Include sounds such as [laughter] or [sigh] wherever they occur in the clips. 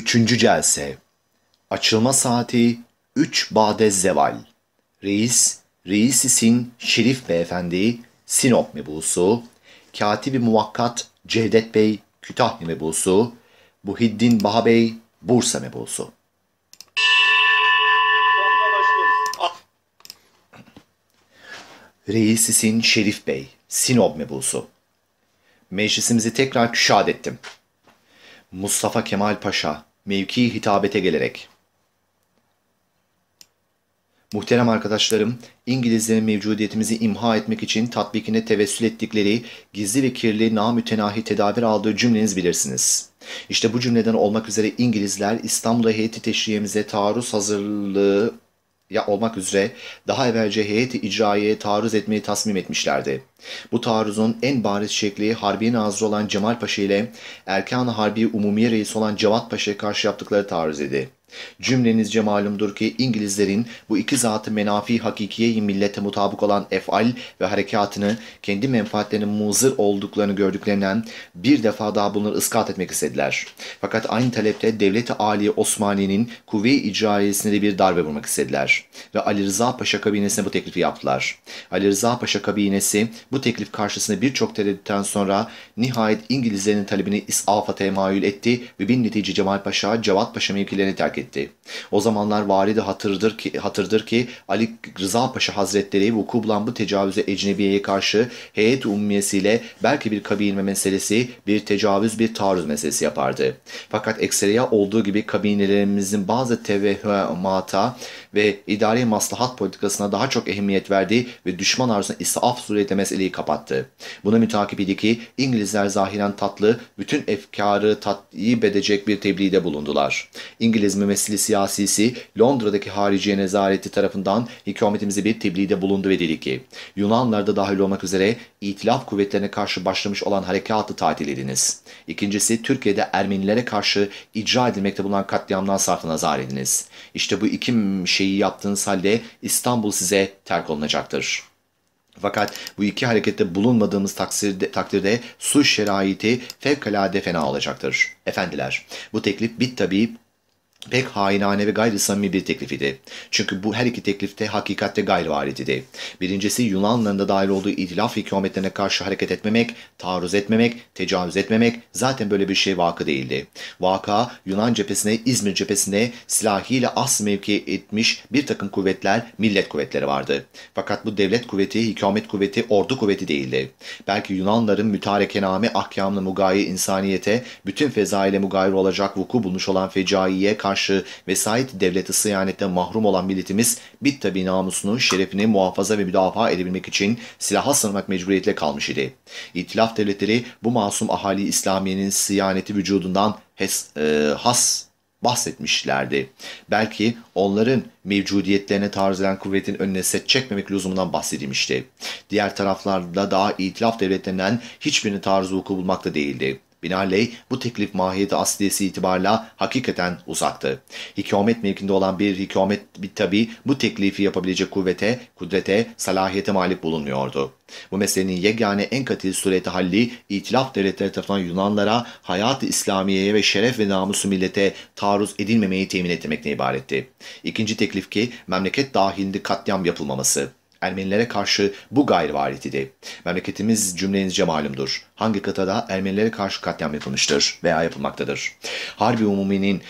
Üçüncü celse. Açılma saati 3 Bade Zeval. Reis, Reisisin Şerif Beyefendi, Sinop mebusu. Katibi Muvakkat Cevdet Bey, Kütahya mebusu. Muhiddin Baha Bey, Bursa mebusu. Reisisin Şerif Bey, Sinop mebusu. Meclisimizi tekrar küşad ettim. Mustafa Kemal Paşa, Mevki hitabete gelerek. Muhterem arkadaşlarım, İngilizlerin mevcudiyetimizi imha etmek için tatbikine tevessül ettikleri gizli ve kirli namütenahi tedavir aldığı cümleniz bilirsiniz. İşte bu cümleden olmak üzere İngilizler İstanbul'a heyeti teşriyemize taarruz hazırlığı ya olmak üzere daha evvelce heyeti icraiye taarruz etmeyi tasmim etmişlerdi. Bu taarruzun en bariz şekli Harbiye Nazırı olan Cemal Paşa ile Erkan Harbi Umumiye Reisi olan Cevat Paşa'ya karşı yaptıkları taarruz idi. Cümlenizce malumdur ki İngilizlerin bu iki zatı menafi hakikiyeyi millete mutabık olan efal ve harekatını kendi menfaatlerinin muzır olduklarını gördüklerinden bir defa daha bunları ıskat etmek istediler. Fakat aynı talepte Devlet-i Ali Osmani'nin kuvve icraiyesine de bir darbe vurmak istediler. Ve Ali Rıza Paşa kabinesine bu teklifi yaptılar. Ali Rıza Paşa kabinesi bu teklif karşısında birçok tereddütten sonra nihayet İngilizlerin talebini isafa temayül etti ve bin netice Cemal Paşa, Cevat Paşa mevkilerini terk etti etti. O zamanlar valide hatırdır ki, hatırdır ki Ali Rıza Paşa Hazretleri vuku bulan bu tecavüze ecnebiyeye karşı heyet ummiyesiyle belki bir kabinme meselesi, bir tecavüz, bir taarruz meselesi yapardı. Fakat ekseriya olduğu gibi kabinelerimizin bazı tevehmata, ve idari maslahat politikasına daha çok ehemmiyet verdi ve düşman arzusuna israf sureti meseleyi kapattı. Buna mütakip idi ki İngilizler zahiren tatlı, bütün efkarı tatyip edecek bir tebliğde bulundular. İngiliz mümessili siyasisi Londra'daki hariciye nezareti tarafından hükümetimize bir tebliğde bulundu ve dedi ki Yunanlar da dahil olmak üzere itilaf kuvvetlerine karşı başlamış olan harekatı tatil ediniz. İkincisi Türkiye'de Ermenilere karşı icra edilmekte bulunan katliamdan sarfı nazar ediniz. İşte bu iki şey şeyi yaptığınız halde İstanbul size terk olunacaktır. Fakat bu iki harekette bulunmadığımız takdirde, takdirde su şeraiti fevkalade fena olacaktır. Efendiler, bu teklif bit tabi pek hainane ve gayri samimi bir teklif idi. Çünkü bu her iki teklifte hakikatte gayri var idi. Birincisi Yunanlarında dahil olduğu itilaf hükümetlerine karşı hareket etmemek, taarruz etmemek, tecavüz etmemek zaten böyle bir şey vakı değildi. Vaka Yunan cephesine, İzmir cephesine silahıyla as mevki etmiş bir takım kuvvetler, millet kuvvetleri vardı. Fakat bu devlet kuvveti, hükümet kuvveti, ordu kuvveti değildi. Belki Yunanların mütarekename ahkamlı mugayi insaniyete bütün feza ile mugayir olacak vuku bulmuş olan fecaiye karşı karşı vesayet devleti sıyanette mahrum olan milletimiz bit tabi namusunu, şerefini muhafaza ve müdafaa edebilmek için silaha sığınmak mecburiyetle kalmış idi. İtilaf devletleri bu masum ahali İslamiye'nin sıyaneti vücudundan hes, e, has bahsetmişlerdi. Belki onların mevcudiyetlerine taarruz eden kuvvetin önüne set çekmemek lüzumundan bahsedilmişti. Diğer taraflarda daha itilaf devletlerinden hiçbirini taarruz hukuku bulmakta değildi. Binaenaleyh bu teklif mahiyeti asliyesi itibarla hakikaten uzaktı. Hikamet mevkinde olan bir hikamet tabi bu teklifi yapabilecek kuvvete, kudrete, salahiyete malik bulunuyordu. Bu meselenin yegane en katil sureti halli itilaf devletleri tarafından Yunanlara hayat-ı İslamiye'ye ve şeref ve namusu millete taarruz edilmemeyi temin etmekle ibaretti. İkinci teklif ki memleket dahilinde katliam yapılmaması. Ermenilere karşı bu gayrivaret idi. Memleketimiz cümlenizce malumdur. Hangi kıtada Ermenilere karşı katliam yapılmıştır veya yapılmaktadır? Harbi Umumi'nin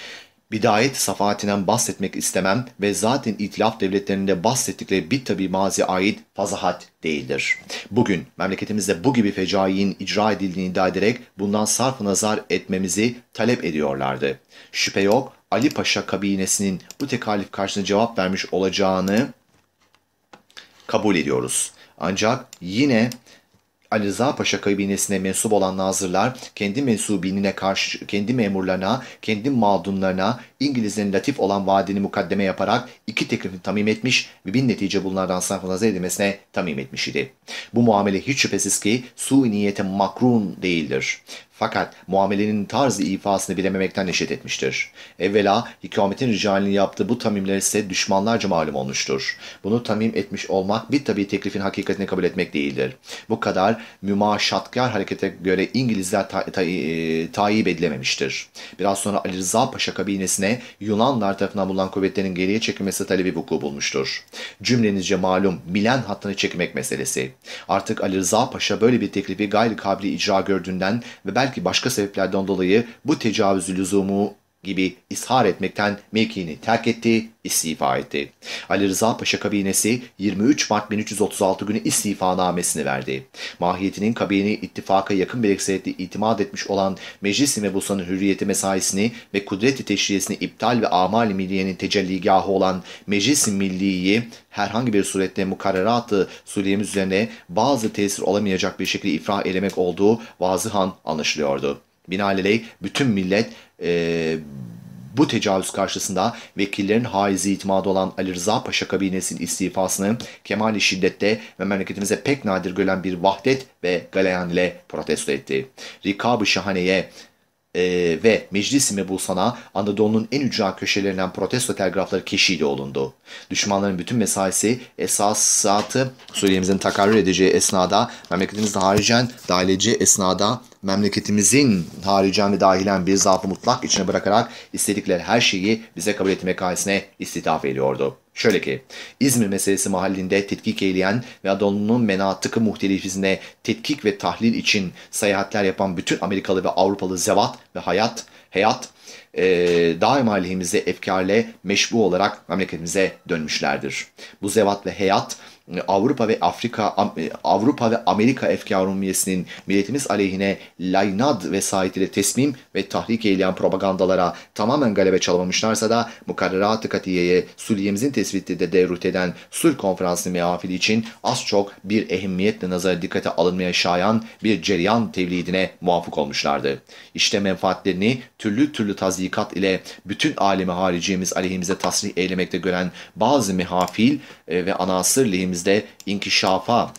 bidayet safahatinden bahsetmek istemem ve zaten itilaf devletlerinde bahsettikleri bir tabi mazi ait fazahat değildir. Bugün memleketimizde bu gibi fecaiin icra edildiğini iddia ederek bundan sarf nazar etmemizi talep ediyorlardı. Şüphe yok Ali Paşa kabinesinin bu tekalif karşısında cevap vermiş olacağını kabul ediyoruz. Ancak yine Ali Rıza Paşa kabinesine mensup olan nazırlar kendi mensubinine karşı kendi memurlarına, kendi mağdunlarına İngilizlerin latif olan vaadini mukaddeme yaparak iki teklifi tamim etmiş ve bin netice bunlardan sarfınazı edilmesine tamim etmiş idi. Bu muamele hiç şüphesiz ki su niyete makrun değildir. Fakat muamelenin tarzı ifasını bilememekten neşet etmiştir. Evvela hikametin ricalini yaptığı bu tamimler ise düşmanlarca malum olmuştur. Bunu tamim etmiş olmak bir tabi teklifin hakikatini kabul etmek değildir. Bu kadar mümaşatkar harekete göre İngilizler ta ta e, tayip edilememiştir. Biraz sonra Ali Rıza Paşa kabinesine Yunanlar tarafından bulunan kuvvetlerin geriye çekilmesi talebi vuku bulmuştur. Cümlenizce malum bilen hattını çekmek meselesi. Artık Ali Rıza Paşa böyle bir teklifi gayri kabili icra gördüğünden ve belki belki başka sebeplerden dolayı bu tecavüz lüzumu gibi ishar etmekten mevkiini terk etti, istifa etti. Ali Rıza Paşa kabinesi 23 Mart 1336 günü istifa namesini verdi. Mahiyetinin kabini ittifaka yakın bir ekseniyetle itimat etmiş olan Meclis-i Mebusan'ın hürriyeti mesaisini ve kudreti teşriyesini iptal ve amal-i milliyenin tecelligahı olan Meclis-i Milliyi herhangi bir surette mukarreratı suliyemiz üzerine bazı tesir olamayacak bir şekilde ifra elemek olduğu vazıhan anlaşılıyordu. Binaenaleyh bütün millet e, bu tecavüz karşısında vekillerin haizi itimadı olan Ali Rıza Paşa kabinesinin istifasını kemali şiddette ve memleketimize pek nadir gören bir vahdet ve galeyan ile protesto etti. Rikab-ı Şahane'ye e, ve Meclis-i Mebusan'a Anadolu'nun en ücra köşelerinden protesto telgrafları keşiyle olundu. Düşmanların bütün mesaisi esas saati, Suriye'mizin takarrur edeceği esnada memleketimizin haricen dahil edeceği esnada memleketimizin haricen ve dahilen bir zaafı mutlak içine bırakarak istedikleri her şeyi bize kabul etmek ailesine istitaf ediyordu. Şöyle ki, İzmir meselesi mahallinde tetkik eyleyen ve Adonlu'nun menatıkı muhtelifizine tetkik ve tahlil için seyahatler yapan bütün Amerikalı ve Avrupalı zevat ve hayat, hayat e, daima lehimize efkarle meşbu olarak memleketimize dönmüşlerdir. Bu zevat ve hayat Avrupa ve Afrika e, Avrupa ve Amerika efkarumiyesinin milletimiz aleyhine laynad vesayetiyle teslim ve tahrik eyleyen propagandalara tamamen galebe çalamamışlarsa da mukarrerat-ı katiyeye Suriye'mizin tespitinde devrut eden Sulh Konferansı meyafili için az çok bir ehemmiyetle nazar dikkate alınmaya şayan bir cereyan tevlidine muvaffak olmuşlardı. İşte menfaatlerini türlü türlü tazikat ile bütün alemi haricimiz aleyhimize tasrih eylemekte gören bazı mehafil e, ve anasır lehimizde inkişafa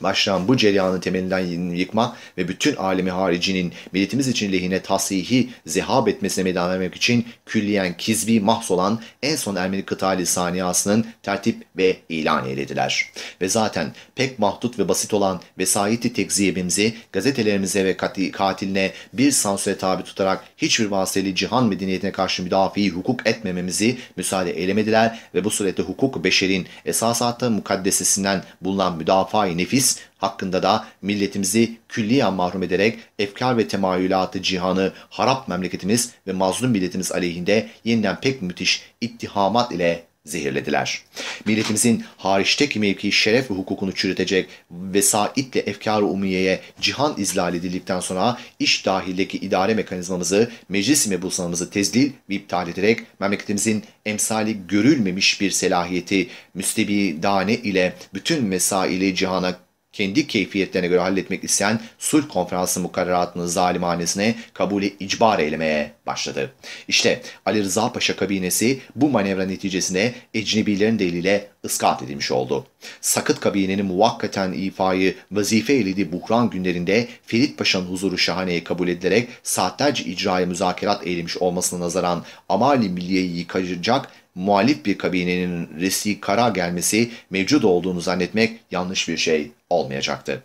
Başlayan bu cereyanın temelinden yıkma ve bütün alemi haricinin milletimiz için lehine tasihi zehab etmesine meydan vermek için külliyen kizbi olan en son Ermeni kıta lisaniyasının tertip ve ilan eylediler. Ve zaten pek mahdut ve basit olan vesayeti tekziyebimizi gazetelerimize ve katiline bir sansüre tabi tutarak hiçbir vasıtayla cihan medeniyetine karşı müdafiyi hukuk etmememizi müsaade eylemediler ve bu surette hukuk beşerin esasatta mukaddesesinden bulunan müdafaa nefis Hakkında da milletimizi külliyen mahrum ederek efkar ve temayülatı cihanı harap memleketimiz ve mazlum milletimiz aleyhinde yeniden pek müthiş ittihamat ile zehirlediler. Milletimizin hariçteki mevki şeref ve hukukunu çürütecek vesaitle efkar-ı umiyeye cihan izlal edildikten sonra iş dahildeki idare mekanizmamızı, meclis mebusanımızı tezlil ve iptal ederek memleketimizin emsali görülmemiş bir selahiyeti müstebi müstebidane ile bütün mesaili cihana kendi keyfiyetlerine göre halletmek isteyen sulh konferansı mukarreratını zalimanesine kabulü e, icbar eylemeye başladı. İşte Ali Rıza Paşa kabinesi bu manevra neticesinde ecnebilerin deliyle ıskat edilmiş oldu. Sakıt kabinenin muvakkaten ifayı vazife eylediği buhran günlerinde Ferit Paşa'nın huzuru şahaneye kabul edilerek saatlerce icraya müzakerat eylemiş olmasına nazaran amali milliyeyi yıkacak muhalif bir kabinenin resmi kara gelmesi mevcut olduğunu zannetmek yanlış bir şey olmayacaktı.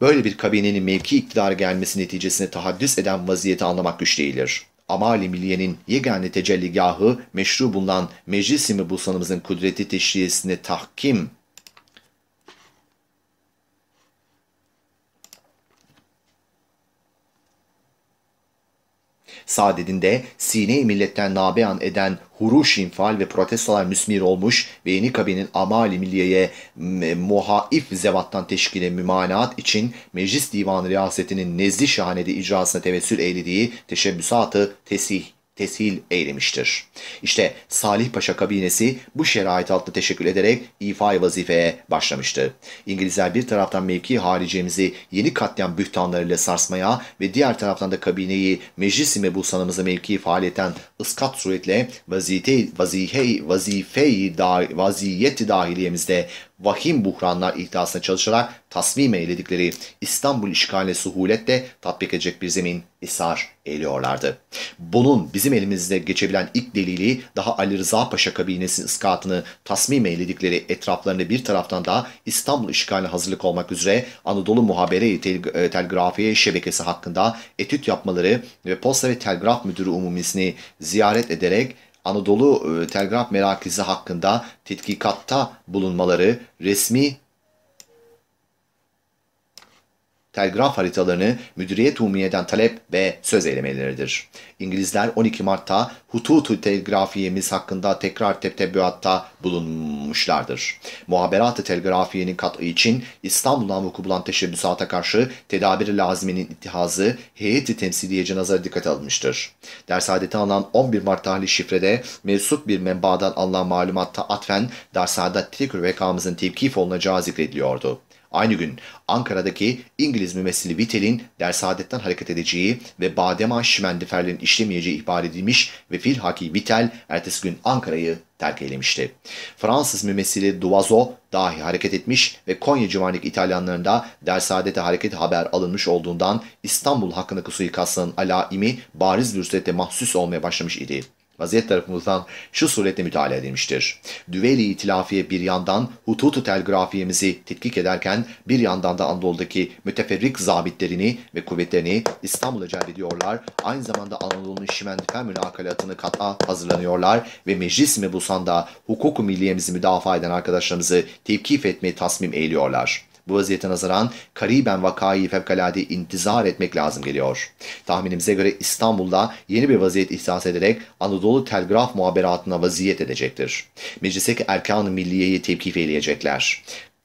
Böyle bir kabinenin mevki iktidar gelmesi neticesine tahaddüs eden vaziyeti anlamak güç değildir. Amali Milliye'nin yegane tecelligahı meşru bulunan meclis-i mebusanımızın kudreti teşhisine tahkim Sadedinde sine milletten nabeyan eden huruş infal ve protestolar müsmir olmuş ve yeni kabinin amali milliyeye muhaif zevattan teşkile mümanat için Meclis Divanı Riyasetinin nezli şahanede icrasına tevessül eylediği teşebbüsatı tesih tesihil eylemiştir. İşte Salih Paşa kabinesi bu şerait altında teşekkür ederek ifai vazifeye başlamıştı. İngilizler bir taraftan mevki haricemizi yeni katliam bühtanlarıyla sarsmaya ve diğer taraftan da kabineyi meclis-i mebusanımızı mevki faaliyetten ıskat suretle vazite, vazihe, vazife, da, vaziyeti dahiliyemizde vahim buhranlar ihlasına çalışarak tasvim eyledikleri İstanbul işgaline suhuletle tatbik edecek bir zemin ısrar ediyorlardı. Bunun bizim elimizde geçebilen ilk delili daha Ali Rıza Paşa kabinesinin ıskatını tasmim eyledikleri etraflarında bir taraftan da İstanbul işgaline hazırlık olmak üzere Anadolu Muhabere tel e, Telgrafiye Şebekesi hakkında etüt yapmaları ve Posta ve Telgraf Müdürü Umumisi'ni ziyaret ederek Anadolu e, Telgraf Merakezi hakkında tetkikatta bulunmaları, resmi telgraf haritalarını müdüriyet umumiyeden talep ve söz eylemeleridir. İngilizler 12 Mart'ta Hututu telgrafiyemiz hakkında tekrar teptebuatta bulunmuşlardır. Muhaberat-ı telgrafiyenin katı için İstanbul'dan vuku bulan teşebbüsata karşı tedabir laziminin ittihazı heyeti temsiliye cenaza dikkat alınmıştır. Dersadete alınan 11 Mart tarihli şifrede mevsup bir menbadan alınan malumatta atfen dersadet tekrar vekamızın tevkif olunacağı zikrediliyordu. Aynı gün Ankara'daki İngiliz mümessili Vitel'in dersadetten hareket edeceği ve Badema şimendiferlerin işlemeyeceği ihbar edilmiş ve filhaki Vitel ertesi gün Ankara'yı terk eylemişti. Fransız mümessili Duvazo dahi hareket etmiş ve Konya civarındaki İtalyanlarında dersadete hareket haber alınmış olduğundan İstanbul hakkındaki suikastının alaimi bariz bir surette mahsus olmaya başlamış idi vaziyet tarafımızdan şu suretle müdahale edilmiştir. Düveli itilafiye bir yandan hututu telgrafiyemizi tetkik ederken bir yandan da Anadolu'daki müteferrik zabitlerini ve kuvvetlerini İstanbul'a celp ediyorlar. Aynı zamanda Anadolu'nun şimendifen münakalatını kata hazırlanıyorlar ve meclis mebusan da hukuk milliyemizi müdafaa eden arkadaşlarımızı tevkif etmeyi tasmim eğiliyorlar. Bu vaziyete nazaran kariben vakayı fevkalade intizar etmek lazım geliyor. Tahminimize göre İstanbul'da yeni bir vaziyet ihsas ederek Anadolu Telgraf muhaberatına vaziyet edecektir. Meclisteki erkan-ı milliyeyi tevkif eyleyecekler.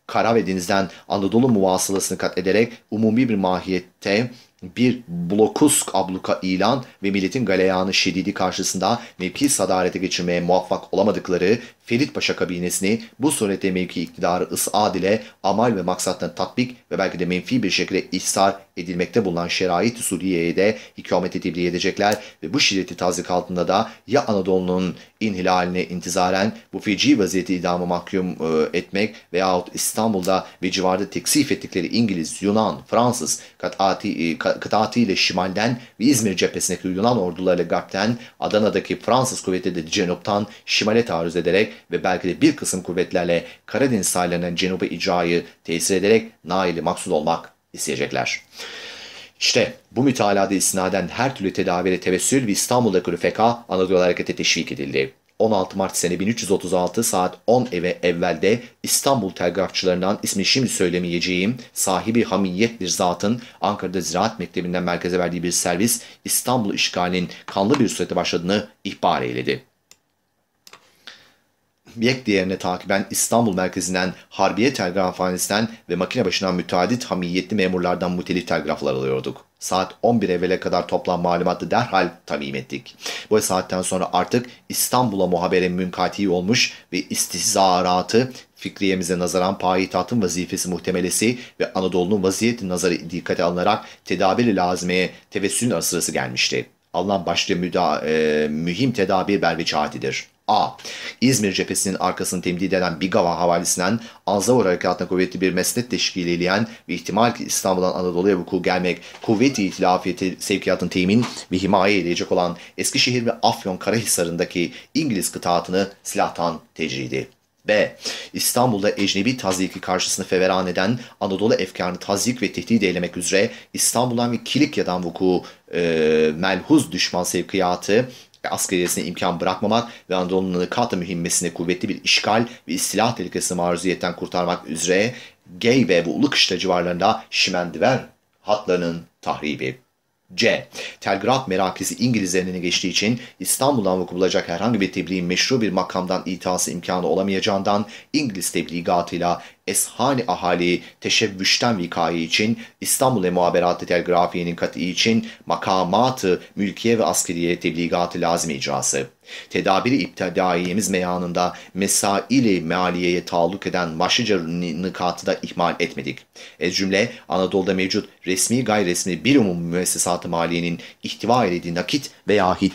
Kara ve denizden Anadolu muvasılasını kat ederek umumi bir mahiyette bir blokusk abluka ilan ve milletin galeyanı şedidi karşısında mevki sadarete geçirmeye muvaffak olamadıkları Ferit Paşa kabinesini bu surette mevki iktidarı ısad ile amal ve maksatlarını tatbik ve belki de menfi bir şekilde ihsar edilmekte bulunan şerait-i Suriye'ye de hikamet tebliğ edecekler ve bu şiddeti tazik altında da ya Anadolu'nun inhilaline intizaren bu feci vaziyeti idamı mahkum e, etmek veyahut İstanbul'da ve civarda teksif ettikleri İngiliz, Yunan, Fransız katati, e, kıtati ile şimalden ve İzmir cephesindeki Yunan ordularıyla garpten Adana'daki Fransız kuvvetleri de Cenop'tan şimale taarruz ederek ve belki de bir kısım kuvvetlerle Karadeniz sahillerinin cenuba icrayı tesir ederek naili maksud olmak isteyecekler. İşte bu mütalada istinaden her türlü tedaviyle tevessül ve İstanbul'daki rüfeka Anadolu Hareketi teşvik edildi. 16 Mart sene 1336 saat 10 eve evvelde İstanbul telgrafçılarından ismi şimdi söylemeyeceğim sahibi hamiyet bir zatın Ankara'da Ziraat Mektebi'nden merkeze verdiği bir servis İstanbul işgalinin kanlı bir surete başladığını ihbar eyledi yek diğerine takiben İstanbul merkezinden Harbiye Telgrafhanesi'nden ve makine başına müteadit hamiyetli memurlardan mutelif telgraflar alıyorduk. Saat 11 evvele kadar toplam malumatı derhal tamim ettik. Bu saatten sonra artık İstanbul'a muhabere münkati olmuş ve istihzaratı fikriyemize nazaran payitahtın vazifesi muhtemelesi ve Anadolu'nun vaziyeti nazarı dikkate alınarak tedabiri lazımeye tevessülün sırası gelmişti. Alınan başlı müda, e, mühim tedabir berbiçatidir. A. İzmir cephesinin arkasını temdil eden Bigava havalisinden Anzavur Harekatı'na kuvvetli bir mesnet teşkil eyleyen ve ihtimal ki İstanbul'dan Anadolu'ya vuku gelmek kuvveti itilafiyeti sevkiyatın temin ve himaye edecek olan Eskişehir ve Afyon Karahisar'ındaki İngiliz kıtaatını silahtan tecridi. B. İstanbul'da ecnebi tazyiki karşısını feveran eden Anadolu efkarını tazyik ve tehdit eylemek üzere İstanbul'dan ve Kilikya'dan vuku e, melhuz düşman sevkiyatı ve askeriyesine imkan bırakmamak ve Anadolu'nun Katı mühimmesine kuvvetli bir işgal ve silah tehlikesi maruziyetten kurtarmak üzere Gey ve bu Ulukışla civarlarında Şimendiver hatlarının tahribi. C. Telgraf merakesi İngilizlerinin geçtiği için İstanbul'dan vuku bulacak herhangi bir tebliğin meşru bir makamdan itası imkanı olamayacağından İngiliz tebliğatıyla Eshani ahali teşebbüşten vikayı için İstanbul Muhaberat-ı Telgrafiye'nin katı için makamatı mülkiye ve askeriye tebligatı lazım icrası. Tedabiri iptidaiyemiz meyanında mesaili maliyeye taalluk eden başlıca nikatı da ihmal etmedik. E cümle Anadolu'da mevcut resmi gayresmi bir umum müessesatı maliyenin ihtiva edildiği nakit veya hit,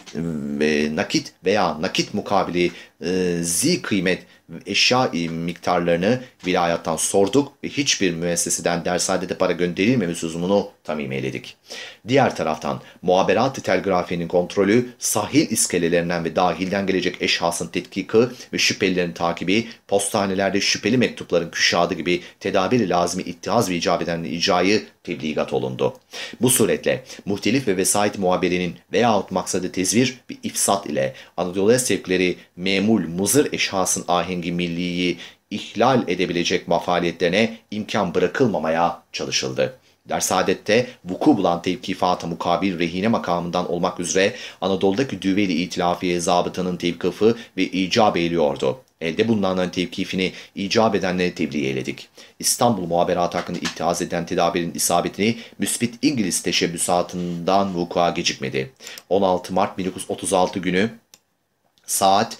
e, nakit veya nakit mukabili e, z kıymet eşya miktarlarını vilayattan sorduk ve hiçbir müesseseden dershanede para gönderilmemesi uzunluğunu tamim eyledik. Diğer taraftan muhaberat telgrafinin kontrolü sahil iskelelerinden ve dahilden gelecek eşhasın tetkiki ve şüphelilerin takibi, postanelerde şüpheli mektupların küşadı gibi tedabiri lazım lazımi ittihaz ve icap eden icrayı tebligat olundu. Bu suretle muhtelif ve vesait muhabirinin veyahut maksadı tezvir ve ifsat ile Anadolu'ya sevkleri memul muzır eşhasın ahengi milliyi ihlal edebilecek mafaliyetlerine imkan bırakılmamaya çalışıldı. Dersadette vuku bulan tevkifata mukabil rehine makamından olmak üzere Anadolu'daki düveli itilafiye zabıtanın tevkifi ve icap ediyordu. Elde bulunan tevkifini icap edenlere tebliğ eyledik. İstanbul muhaberatı hakkında ittihaz eden tedavinin isabetini müsbit İngiliz teşebbüsatından vukua gecikmedi. 16 Mart 1936 günü saat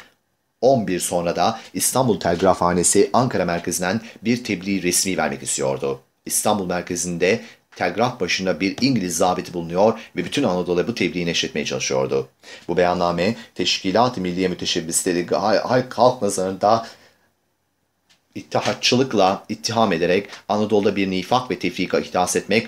11 sonra da İstanbul Telgrafhanesi Ankara merkezinden bir tebliğ resmi vermek istiyordu. İstanbul merkezinde telgraf başında bir İngiliz zabiti bulunuyor ve bütün Anadolu'ya bu tebliği neşretmeye çalışıyordu. Bu beyanname Teşkilat-ı Milliye Müteşebbisleri Halk Nazarı'nda ittihatçılıkla ittiham ederek Anadolu'da bir nifak ve tefrika ihdas etmek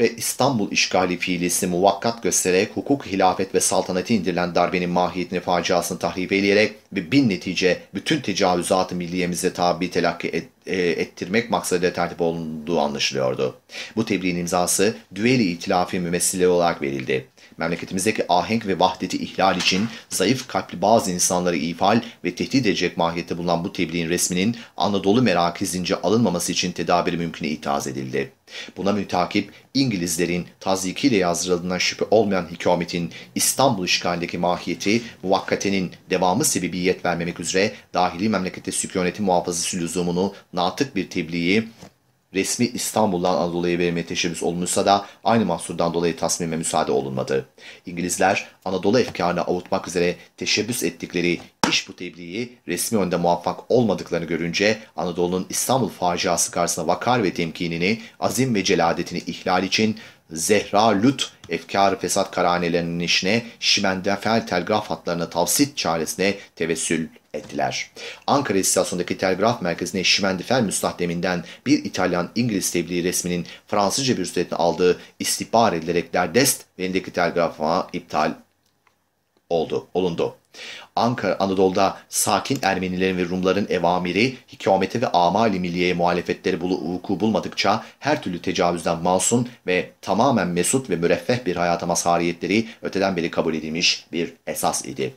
ve İstanbul işgali fiilisi muvakkat göstererek hukuk, hilafet ve saltanati indirilen darbenin mahiyetini faciasını tahrip eleyerek ve bin netice bütün tecavüzatı milliyemize tabi telakki et, e, ettirmek maksadıyla tertip olunduğu anlaşılıyordu. Bu tebliğin imzası düeli itilafi mümessili olarak verildi memleketimizdeki ahenk ve vahdeti ihlal için zayıf kalpli bazı insanları ifal ve tehdit edecek mahiyette bulunan bu tebliğin resminin Anadolu merakizince alınmaması için tedabiri mümküne itaz edildi. Buna mütakip İngilizlerin tazikiyle yazdırıldığından şüphe olmayan hikametin İstanbul işgalindeki mahiyeti muvakkatenin devamı sebebiyet vermemek üzere dahili memlekette sükuneti muhafazası lüzumunu natık bir tebliği resmi İstanbul'dan Anadolu'ya vermeye teşebbüs olunursa da aynı mahsurdan dolayı tasmime müsaade olunmadı. İngilizler Anadolu efkarını avutmak üzere teşebbüs ettikleri iş bu tebliği resmi önde muvaffak olmadıklarını görünce Anadolu'nun İstanbul faciası karşısında vakar ve temkinini, azim ve celadetini ihlal için Zehra Lüt efkar fesat karhanelerinin işine Şimendefer telgraf hatlarına tavsit çaresine tevessül ettiler. Ankara istasyonundaki telgraf merkezine Şimendifer müstahdeminden bir İtalyan-İngiliz tebliğ resminin Fransızca bir suretini aldığı istihbar edilerek derdest elindeki telgrafa iptal oldu, olundu. Ankara, Anadolu'da sakin Ermenilerin ve Rumların evamiri, hikamete ve amali milliye muhalefetleri bulu, vuku bulmadıkça her türlü tecavüzden masum ve tamamen mesut ve müreffeh bir hayata mazhariyetleri öteden beri kabul edilmiş bir esas idi.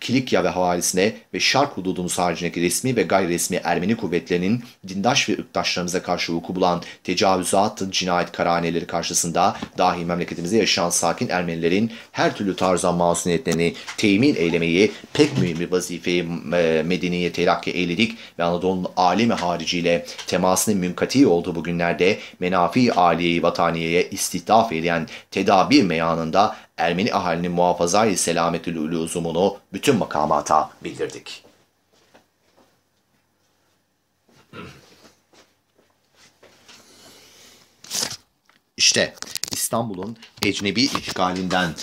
Kilikya ve havalisine ve şark hududunun haricindeki resmi ve gayri resmi Ermeni kuvvetlerinin dindaş ve ırktaşlarımıza karşı vuku bulan tecavüzat, cinayet karahaneleri karşısında dahi memleketimizde yaşayan sakin Ermenilerin her türlü tarzdan masumiyetlerini temin eylemeyi pek mühim bir vazifeyi e, medeniye telakki eyledik ve Anadolu'nun alemi hariciyle temasının mümkati olduğu bugünlerde menafi aliyeyi vataniyeye istihdaf eyleyen tedabir meyanında Ermeni ahalinin muhafazayı selametül uluzumunu bütün makamata bildirdik. İşte İstanbul'un ecnebi işgalinden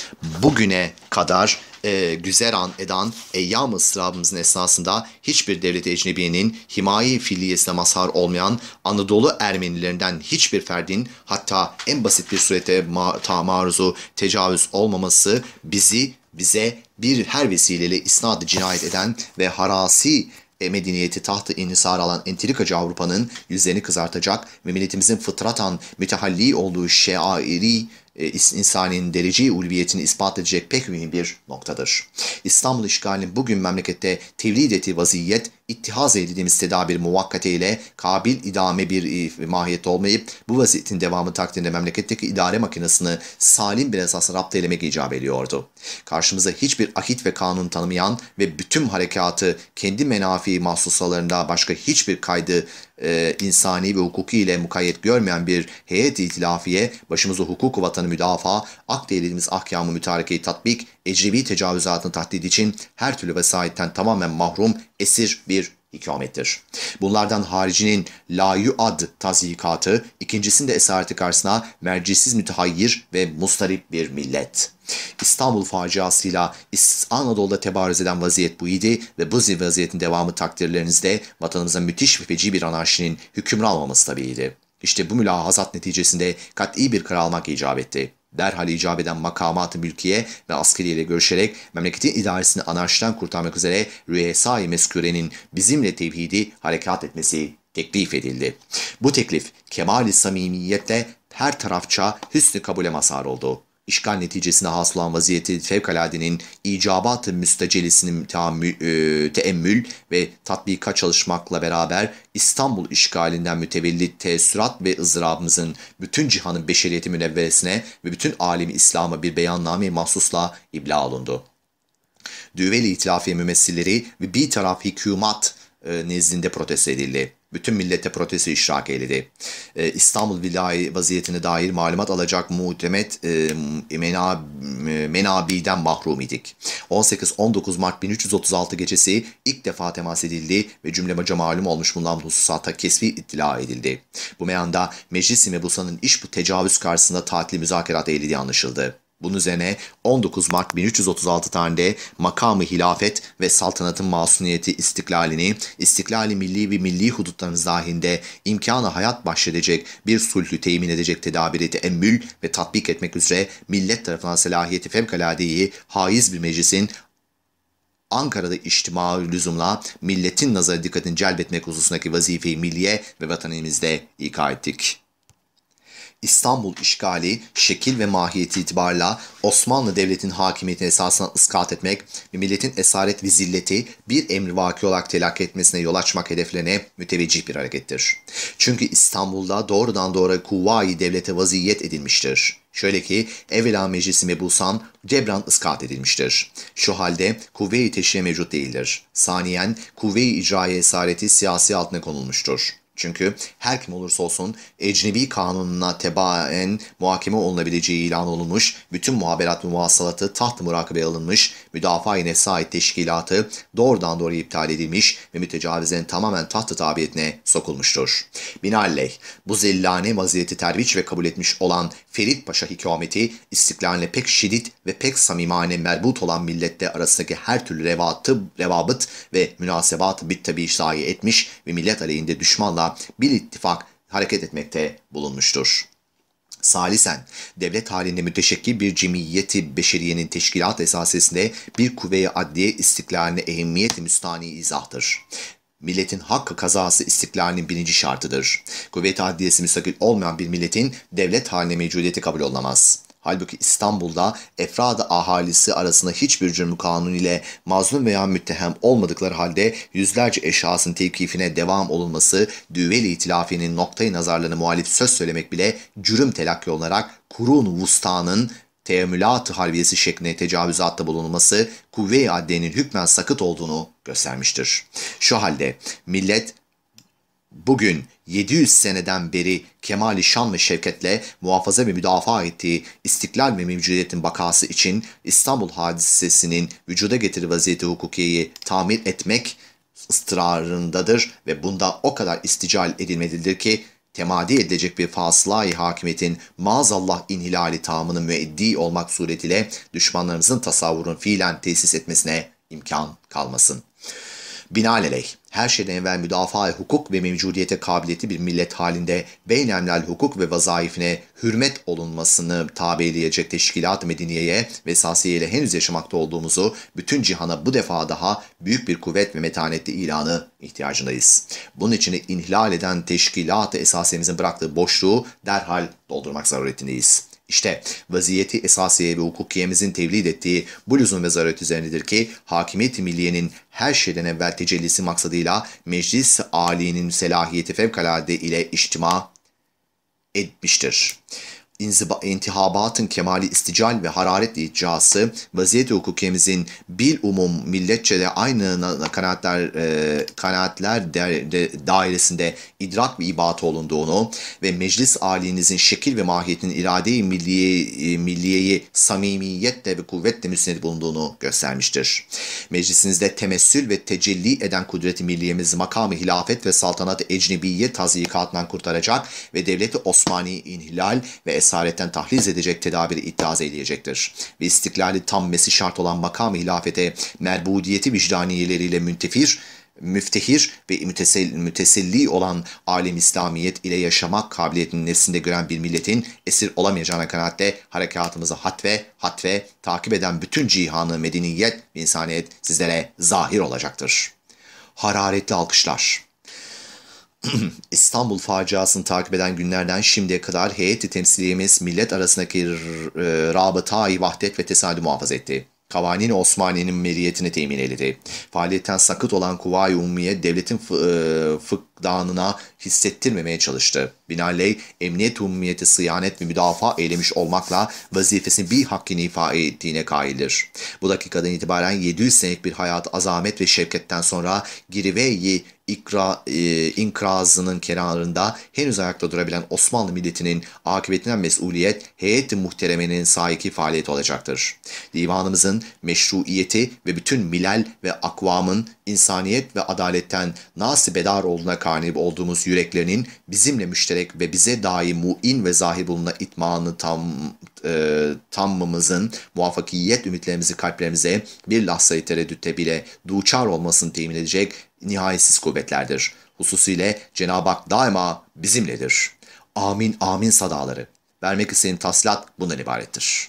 bugüne kadar e, an eden eyyam ısrarımızın esnasında hiçbir devlet ecnebiyenin himayi fiiliyesine mazhar olmayan Anadolu Ermenilerinden hiçbir ferdin hatta en basit bir surette ma ta maruzu tecavüz olmaması bizi bize bir her vesileyle isnad cinayet eden ve harasi medeniyeti tahtı inisar alan entrikacı Avrupa'nın yüzlerini kızartacak ve milletimizin fıtratan mütehalli olduğu şairi e, insanin dereceyi ulviyetini ispat edecek pek mühim bir noktadır. İstanbul işgalinin bugün memlekette tevlideti vaziyet, ittihaz edildiğimiz tedabir muvakkate ile kabil idame bir e, mahiyet olmayıp bu vaziyetin devamı takdirinde memleketteki idare makinesini salim bir esasla rapt eylemek icap ediyordu. Karşımıza hiçbir akit ve kanun tanımayan ve bütün harekatı kendi menafi mahsusalarında başka hiçbir kaydı e, insani ve hukuki ile mukayyet görmeyen bir heyet itilafiye başımızı hukuk vatanı müdafaa, akdedildiğimiz ahkamı mütarekeyi tatbik, ecnebi tecavüzatını tahdid için her türlü vesayetten tamamen mahrum, esir bir ikamettir. Bunlardan haricinin layu ad tazikatı, ikincisinde esareti karşısına mercisiz mütehayyir ve mustarip bir millet. İstanbul faciasıyla Anadolu'da tebarüz eden vaziyet bu idi ve bu vaziyetin devamı takdirlerinizde vatanımıza müthiş ve feci bir anarşinin hükümran olması tabiiydi. İşte bu mülahazat neticesinde kat'i bir karar almak icap etti derhal icap eden makamat-ı mülkiye ve askeriyle görüşerek memleketin idaresini anarşiden kurtarmak üzere Rüyesa-i Mesküre'nin bizimle tevhidi harekat etmesi teklif edildi. Bu teklif kemal-i samimiyetle her tarafça hüsnü kabule mazhar oldu. İşgal neticesinde hasıl vaziyeti fevkaladenin icabat-ı müstecelesinin teammül, e, teemmül ve tatbika çalışmakla beraber İstanbul işgalinden mütevellit teessürat ve ızrabımızın bütün cihanın beşeriyeti münevveresine ve bütün alim İslam'a bir beyanname mahsusla ibla alındı. Düveli İtilafiye mümessilleri ve bir taraf hükümat e, nezdinde protesto edildi bütün millete protesto işrak eyledi. E, İstanbul vilayi vaziyetine dair malumat alacak muhtemet e, menabiden e, mahrum idik. 18-19 Mart 1336 gecesi ilk defa temas edildi ve cümlemaca malum olmuş bulunan hususata kesvi ittila edildi. Bu meyanda meclis ve Bursa'nın iş bu tecavüz karşısında tatili müzakerat eylediği anlaşıldı. Bunun üzerine 19 Mart 1336 tarihinde makamı hilafet ve saltanatın masumiyeti istiklalini, istiklali milli ve milli hudutlarımız dahilinde imkana hayat bahşedecek bir sulhü temin edecek tedabiri teemmül ve tatbik etmek üzere millet tarafından selahiyeti fevkaladeyi haiz bir meclisin Ankara'da içtima lüzumla milletin nazarı dikkatini celbetmek hususundaki vazifeyi milliye ve vatanimizde ika ettik. İstanbul işgali şekil ve mahiyeti itibarla Osmanlı Devleti'nin hakimiyetini esasına ıskat etmek ve milletin esaret ve zilleti bir emri vaki olarak telakki etmesine yol açmak hedeflerine müteveccih bir harekettir. Çünkü İstanbul'da doğrudan doğru kuvvayi devlete vaziyet edilmiştir. Şöyle ki evvela meclisi mebusan cebran ıskat edilmiştir. Şu halde kuvve-i teşriye mevcut değildir. Saniyen kuvve-i icraya esareti siyasi altına konulmuştur. Çünkü her kim olursa olsun ecnebi kanununa tebaen muhakeme olunabileceği ilan olunmuş, bütün muhaberat ve muhasalatı taht-ı murakabeye alınmış, Müdafaa-i Nesai Teşkilatı doğrudan doğruya iptal edilmiş ve mütecavizenin tamamen tahtı tabiyetine sokulmuştur. Binaenaleyh bu zillane vaziyeti terbiç ve kabul etmiş olan Ferit Paşa hikameti, istiklaline pek şiddet ve pek samimane merbut olan millette arasındaki her türlü revatı, revabıt ve münasebatı bit tabi etmiş ve millet aleyhinde düşmanla bir ittifak hareket etmekte bulunmuştur. Salisen, devlet halinde müteşekkil bir cemiyeti beşeriyenin teşkilat esasesinde bir kuvveye adliye istiklaline ehemmiyeti müstani izahtır. Milletin hakkı kazası istiklalinin birinci şartıdır. Kuvvet adliyesi müstakil olmayan bir milletin devlet haline mevcudiyeti kabul olunamaz. Halbuki İstanbul'da efradı ahalisi arasında hiçbir cürüm kanun ile mazlum veya müttehem olmadıkları halde yüzlerce eşhasın tevkifine devam olunması düveli itilafinin noktayı nazarlarına muhalif söz söylemek bile cürüm telakki olarak kurun vustanın teemmülat-ı halviyesi şeklinde tecavüzatta bulunması kuvve-i adliyenin hükmen sakıt olduğunu göstermiştir. Şu halde millet bugün 700 seneden beri kemali şan ve şevketle muhafaza ve müdafaa ettiği istiklal ve mevcudiyetin bakası için İstanbul hadisesinin vücuda getiri vaziyeti hukukiyi tamir etmek ıstırarındadır ve bunda o kadar istical edilmelidir ki temadi edilecek bir fasılay hakimiyetin maazallah inhilali tamının müeddi olmak suretiyle düşmanlarımızın tasavvurun fiilen tesis etmesine imkan kalmasın. Binaenaleyh her şeyden evvel müdafaa hukuk ve mevcudiyete kabiliyeti bir millet halinde beynemlel hukuk ve vazaifine hürmet olunmasını tabeleyecek teşkilat medeniyeye ve sasiyeyle henüz yaşamakta olduğumuzu bütün cihana bu defa daha büyük bir kuvvet ve metanetli ilanı ihtiyacındayız. Bunun için inhlal eden teşkilat esasiyemizin bıraktığı boşluğu derhal doldurmak zaruretindeyiz. İşte vaziyeti esasiye ve hukukiyemizin tevlid ettiği bu lüzum ve zaruret üzerinedir ki hakimiyet milliyenin her şeyden evvel tecellisi maksadıyla meclis âlinin selahiyeti fevkalade ile içtima etmiştir inziba, intihabatın kemali istical ve hararetle iddiası vaziyeti hukukemizin bil umum milletçe de aynı kanaatler, e, kanaatler dairesinde idrak ve ibat olunduğunu ve meclis alinizin şekil ve mahiyetinin irade-i milliye, e, milliyeyi samimiyetle ve kuvvetle müsned bulunduğunu göstermiştir. Meclisinizde temessül ve tecelli eden kudreti milliyemiz makamı hilafet ve saltanat-ı ecnebiye tazikatından kurtaracak ve devleti Osmani inhilal ve esaretten tahliz edecek tedabiri iddiaz edilecektir. Ve istiklali tam mesi şart olan makam-ı hilafete merbudiyeti vicdaniyeleriyle müntefir, müftehir ve müteselli olan alem İslamiyet ile yaşamak kabiliyetinin nefsinde gören bir milletin esir olamayacağına kanaatle harekatımızı hatve, hatve, takip eden bütün cihanı medeniyet ve insaniyet sizlere zahir olacaktır. Hararetli alkışlar. [clears throat] İstanbul faciasını takip eden günlerden şimdiye kadar heyeti temsiliyemiz millet arasındaki e, rabıtayı vahdet ve tesadü muhafaza etti. Kavanin Osmani'nin meriyetini temin edildi. Faaliyetten sakıt olan Kuvayi Ummiye devletin fı e, fıkdanına hissettirmemeye çalıştı. Binaenaleyh emniyet ummiyeti sıyanet ve müdafaa eylemiş olmakla vazifesini bir hakkını ifa ettiğine kaildir. Bu dakikadan itibaren 700 senelik bir hayat azamet ve şefketten sonra Giriveyi ikra, e, inkrazının kenarında henüz ayakta durabilen Osmanlı milletinin akıbetinden mesuliyet heyet-i muhteremenin sahiki faaliyeti olacaktır. Divanımızın meşruiyeti ve bütün milal ve akvamın insaniyet ve adaletten nasip bedar olduğuna kanip olduğumuz yüreklerinin bizimle müşterek ve bize daim muin ve zahir bulunma itmanı tam, e, tammımızın muvaffakiyet ümitlerimizi kalplerimize bir lahzayı tereddütte bile duçar olmasını temin edecek nihayetsiz kuvvetlerdir. Hususiyle Cenab-ı Hak daima bizimledir. Amin amin sadaları. Vermek istediğim taslat bundan ibarettir.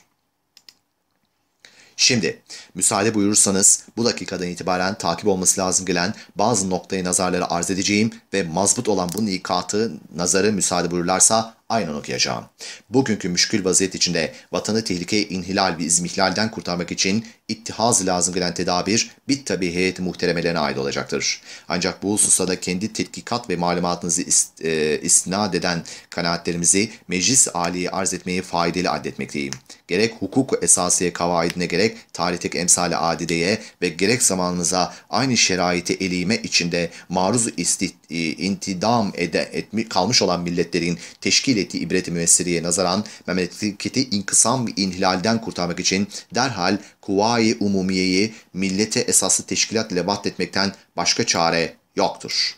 Şimdi müsaade buyurursanız bu dakikadan itibaren takip olması lazım gelen bazı noktayı nazarlara arz edeceğim ve mazbut olan bu nikatı nazarı müsaade buyurlarsa aynen okuyacağım. Bugünkü müşkül vaziyet içinde vatanı tehlikeye inhilal ve izmihlalden kurtarmak için ittihaz lazım gelen tedabir bit tabi heyet muhteremelerine ait olacaktır. Ancak bu hususta da kendi tetkikat ve malumatınızı ist, e, istinad eden kanaatlerimizi meclis aliye arz etmeyi faydalı adetmekteyim gerek hukuk esasiye kavaidine gerek tarihteki emsali adideye ve gerek zamanınıza aynı şeraiti elime içinde maruz e, intidam ede, etmi, kalmış olan milletlerin teşkil ettiği ibret-i müessiriye nazaran memleketi inkısam ve inhilalden kurtarmak için derhal kuvayi umumiyeyi millete esaslı teşkilat ile vahdetmekten başka çare yoktur.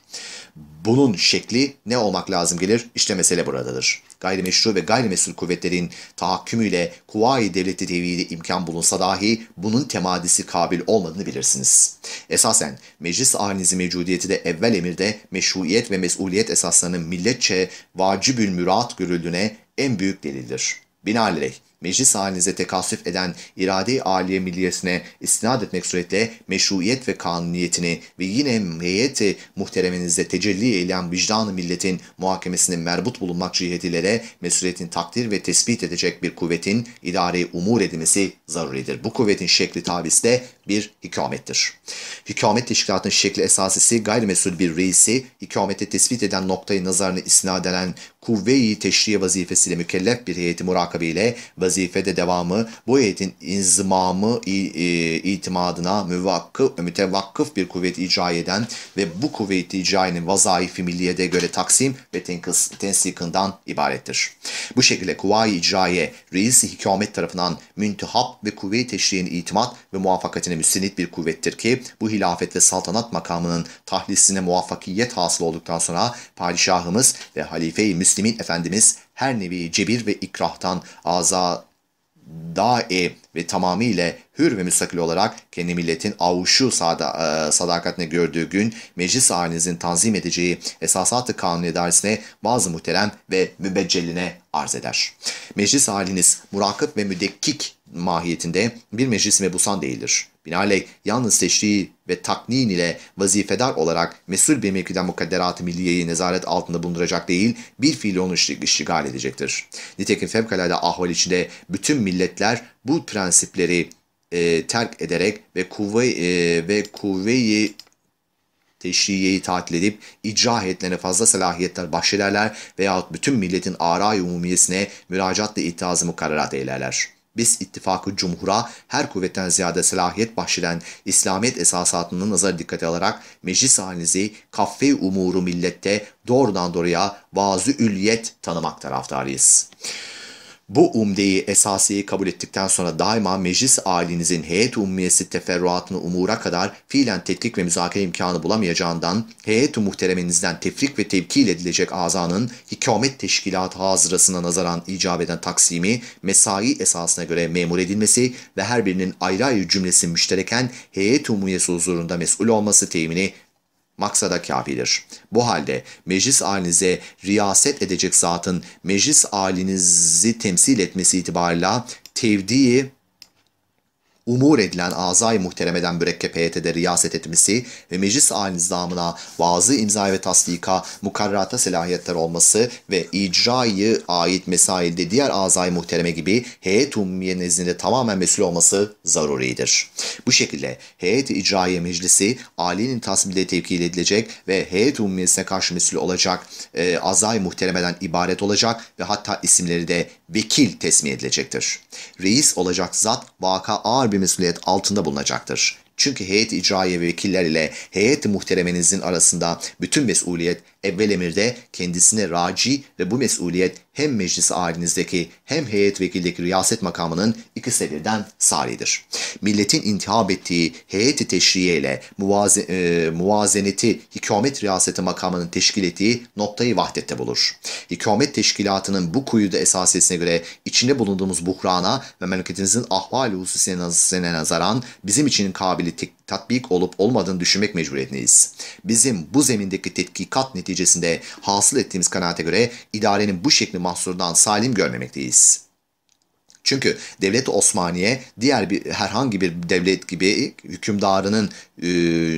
Bunun şekli ne olmak lazım gelir? İşte mesele buradadır. Gayrimeşru ve gayrimesul kuvvetlerin tahakkümüyle Kuvayi Devleti Devi'de imkan bulunsa dahi bunun temadisi kabil olmadığını bilirsiniz. Esasen meclis arnizi mevcudiyeti de evvel emirde meşruiyet ve mesuliyet esaslarının milletçe vacibül mürat görüldüğüne en büyük delildir. Binaenaleyh meclis halinize tekasüf eden irade-i aliye milliyesine istinad etmek suretiyle meşruiyet ve kanuniyetini ve yine meyeti muhteremenizde tecelli eyleyen vicdanı milletin muhakemesinin merbut bulunmak cihetilere de mesuliyetin takdir ve tespit edecek bir kuvvetin idare-i umur edilmesi zaruridir. Bu kuvvetin şekli tabiste bir hikamettir. Hikamet teşkilatının şekli esasisi gayrimesul bir reisi, hikamete tespit eden noktayı nazarını isnadelen kuvve-i teşriye vazifesiyle mükellef bir heyeti murakabe ile vazifede devamı bu heyetin inzimamı e, itimadına müvakkıf, mütevakkıf bir kuvvet icra eden ve bu kuvveti icrainin vazaifi milliyede göre taksim ve tenkıs, tensikinden ibarettir. Bu şekilde kuvayı icraiye reisi hikamet tarafından müntihap ve kuvve-i teşriyenin itimat ve muvaffakatini üzerine bir kuvvettir ki bu hilafet ve saltanat makamının tahlisine muvaffakiyet hasıl olduktan sonra padişahımız ve halife-i müslimin efendimiz her nevi cebir ve ikrahtan aza dae ve tamamıyla hür ve müstakil olarak kendi milletin avuşu sada, e, sadakatine gördüğü gün meclis ailenizin tanzim edeceği esasat-ı kanuni dersine bazı muhterem ve mübecceline arz eder. Meclis haliniz murakip ve müdekkik mahiyetinde bir meclis mebusan değildir. Binaley, yalnız seçtiği ve taknin ile vazifedar olarak mesul bir mevkiden mukadderat-ı milliyeyi nezaret altında bulunduracak değil, bir fiili onu iştigal edecektir. Nitekim fevkalade ahval içinde bütün milletler bu prensipleri e, terk ederek ve kuvve e, ve kuvveyi teşriyeyi tatil edip icra heyetlerine fazla salahiyetler bahşederler veyahut bütün milletin aray umumiyesine müracaatla itirazı mukarrerat eylerler biz ittifakı cumhura her kuvvetten ziyade selahiyet bahşeden İslamiyet esasatının nazar dikkate alarak meclis halinizi kaffe umuru millette doğrudan doğruya vaazı ülliyet tanımak taraftarıyız. Bu umdeyi esasiyi kabul ettikten sonra daima meclis ailenizin heyet ummiyesi teferruatını umura kadar fiilen tetkik ve müzakere imkanı bulamayacağından heyet-i muhteremenizden tefrik ve tevkil edilecek azanın hikamet teşkilatı hazırasına nazaran icap eden taksimi mesai esasına göre memur edilmesi ve her birinin ayrı ayrı cümlesi müştereken heyet-i ummiyesi huzurunda mesul olması temini maksada kafidir. Bu halde meclis alinize riyaset edecek zatın meclis alinizi temsil etmesi itibarıyla tevdiyi umur edilen azay muhteremeden mürekkep heyetede riyaset etmesi ve meclis haliniz bazı imza ve tasdika mukarrata selahiyetler olması ve icrayı ait mesailde diğer azay muhtereme gibi heyet umumiye nezdinde tamamen mesul olması zaruridir. Bu şekilde heyet icraiye meclisi alinin tasmide tevkil edilecek ve heyet umumiyesine karşı mesul olacak e, azay muhteremeden ibaret olacak ve hatta isimleri de vekil tesmih edilecektir. Reis olacak zat vaka ağır bir bir mesuliyet altında bulunacaktır. Çünkü heyet icraiye ve vekiller ile heyet muhteremenizin arasında bütün mesuliyet Evvel emirde kendisine raci ve bu mesuliyet hem meclis halinizdeki hem heyet vekildeki riyaset makamının ikisi birden saridir. Milletin intihab ettiği heyeti teşriye ile muvaze, e, muvazeneti hikamet riyaseti makamının teşkil ettiği noktayı vahdette bulur. Hikamet teşkilatının bu kuyuda esasesine göre içinde bulunduğumuz buhrana ve memleketimizin ahvali hususine nazaran bizim için kabili tek tatbik olup olmadığını düşünmek mecburiyetindeyiz. Bizim bu zemindeki tetkikat neticesinde hasıl ettiğimiz kanaate göre idarenin bu şekli mahsurdan salim görmemekteyiz. Çünkü devlet Osmaniye diğer bir herhangi bir devlet gibi hükümdarının e,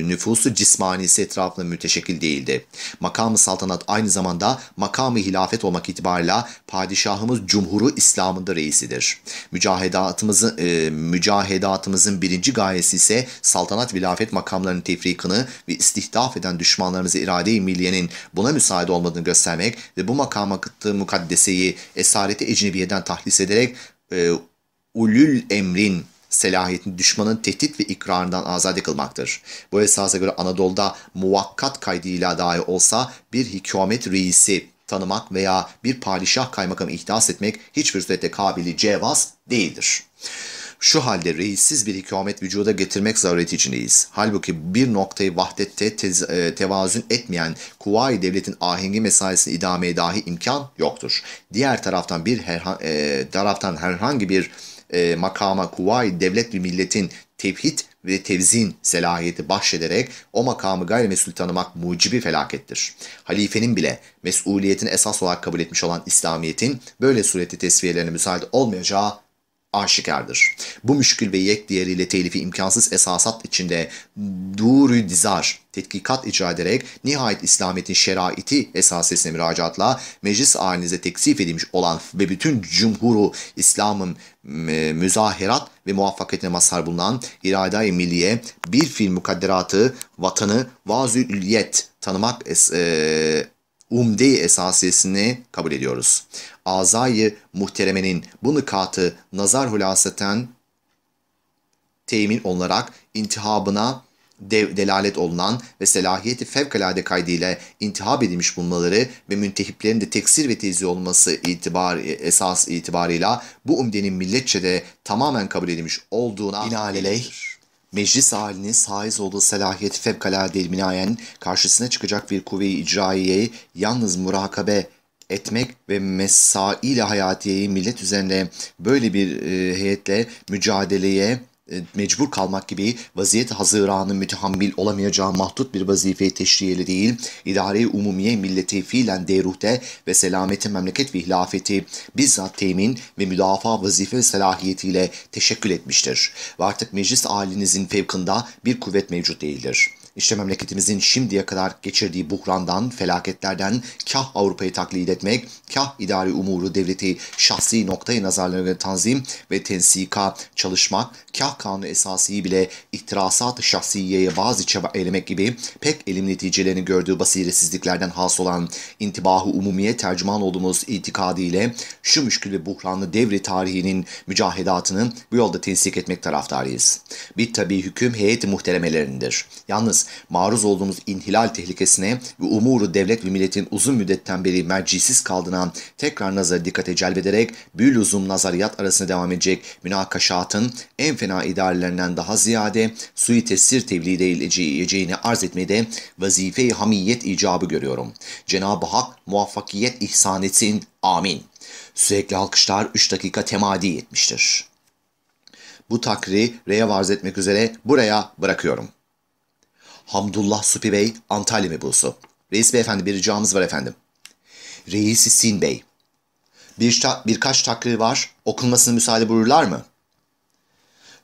nüfusu cismanisi etrafında müteşekkil değildi. Makamı saltanat aynı zamanda makamı hilafet olmak itibarıyla padişahımız cumhuru İslam'ında reisidir. Mücahedatımızın, e, mücahedatımızın birinci gayesi ise saltanat vilafet makamlarının tefrikını ve istihdaf eden düşmanlarımızı irade-i milliyenin buna müsaade olmadığını göstermek ve bu makama kıttığı mukaddeseyi esareti ecnebiyeden tahlis ederek e, ulül emrin selahiyetini düşmanın tehdit ve ikrarından azade kılmaktır. Bu esasa göre Anadolu'da muvakkat kaydıyla dahi olsa bir hikamet reisi tanımak veya bir padişah kaymakamı ihdas etmek hiçbir surette kabili cevaz değildir. Şu halde reissiz bir hikamet vücuda getirmek zarureti Halbuki bir noktayı vahdette tez, e, tevazün etmeyen kuvayi devletin ahengi mesaisini idameye dahi imkan yoktur. Diğer taraftan bir herha, e, taraftan herhangi bir e, makama kuvayi devlet bir milletin tevhid ve tevzin selahiyeti bahşederek o makamı gayrimesul tanımak mucibi felakettir. Halifenin bile mesuliyetin esas olarak kabul etmiş olan İslamiyet'in böyle sureti tesviyelerine müsaade olmayacağı aşikardır. Bu müşkül ve yek diğeriyle telifi imkansız esasat içinde duru dizar, tetkikat icra ederek nihayet İslamiyet'in şeraiti esasesine müracaatla meclis halinize teksif edilmiş olan ve bütün cumhuru İslam'ın müzahirat ve muvaffakiyetine mazhar bulunan irade-i milliye bir film mukadderatı vatanı vazüliyet tanımak es, e, umde-i esasiyesini kabul ediyoruz. Azayı muhteremenin bu nükatı nazar hülaseten temin olarak intihabına dev, delalet olunan ve selahiyeti fevkalade kaydıyla intihab edilmiş bulmaları ve müntehiplerin de teksir ve tezi olması itibar, e, esas itibarıyla bu umdenin milletçe de tamamen kabul edilmiş olduğuna binaenaleyh Meclis halini saiz olduğu selahiyet fevkalade ilminayen karşısına çıkacak bir kuvve-i icraiyeyi yalnız murakabe etmek ve mesail hayatiyeyi millet üzerinde böyle bir e, heyetle mücadeleye e, mecbur kalmak gibi vaziyet hazıranı mütehammil olamayacağı mahdut bir vazifeyi teşriyeli değil, idare-i umumiye milleti fiilen deruhte ve selameti memleket ve hilafeti bizzat temin ve müdafaa vazife ve selahiyetiyle teşekkül etmiştir. Ve artık meclis ailenizin fevkında bir kuvvet mevcut değildir.'' İşte memleketimizin şimdiye kadar geçirdiği buhrandan, felaketlerden kah Avrupa'yı taklit etmek, kah idari umuru devleti şahsi noktayı nazarlarına tanzim ve tensika çalışmak, kah kanun esasiyi bile ihtirasat şahsiyeye bazı çaba eylemek gibi pek elim neticelerini gördüğü basiretsizliklerden has olan intibahı umumiye tercüman olduğumuz itikadiyle şu müşkülü buhranlı devri tarihinin mücahedatını bu yolda tensik etmek taraftarıyız. Bir tabi hüküm heyet muhteremelerindir. Yalnız yaşadığımız, maruz olduğumuz inhilal tehlikesine ve umuru devlet ve milletin uzun müddetten beri mercisiz kaldığına tekrar nazarı dikkate celbederek bir lüzum nazariyat arasında devam edecek münakaşatın en fena idarelerinden daha ziyade sui tesir tebliğ edileceğini arz etmede vazife-i hamiyet icabı görüyorum. Cenab-ı Hak muvaffakiyet ihsan etsin. Amin. Sürekli alkışlar 3 dakika temadi etmiştir. Bu takri reye varz etmek üzere buraya bırakıyorum. Hamdullah Supi Bey, Antalya mebusu. Reis beyefendi bir ricamız var efendim. Reis Sin Bey. Bir ta birkaç takrir var, okunmasını müsaade buyururlar mı?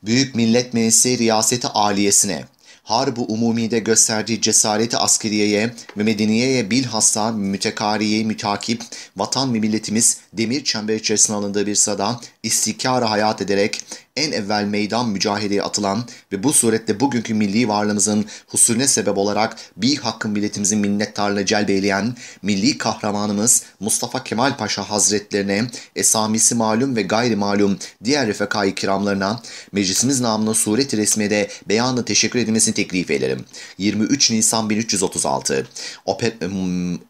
Büyük Millet Meclisi Riyaseti Aliyesine, Harb-ı Umumi'de gösterdiği cesareti askeriyeye ve medeniyeye bilhassa mütekariye mütakip vatan ve milletimiz demir çember içerisine alındığı bir sırada istikara hayat ederek en evvel meydan mücadeleye atılan ve bu surette bugünkü milli varlığımızın husulüne sebep olarak bir hakkın milletimizin minnettarlığı celbeyleyen milli kahramanımız Mustafa Kemal Paşa Hazretlerine, esamisi malum ve gayri malum diğer refekai kiramlarına meclisimiz namına sureti resmede beyanla teşekkür edilmesini teklif ederim. 23 Nisan 1336 Oper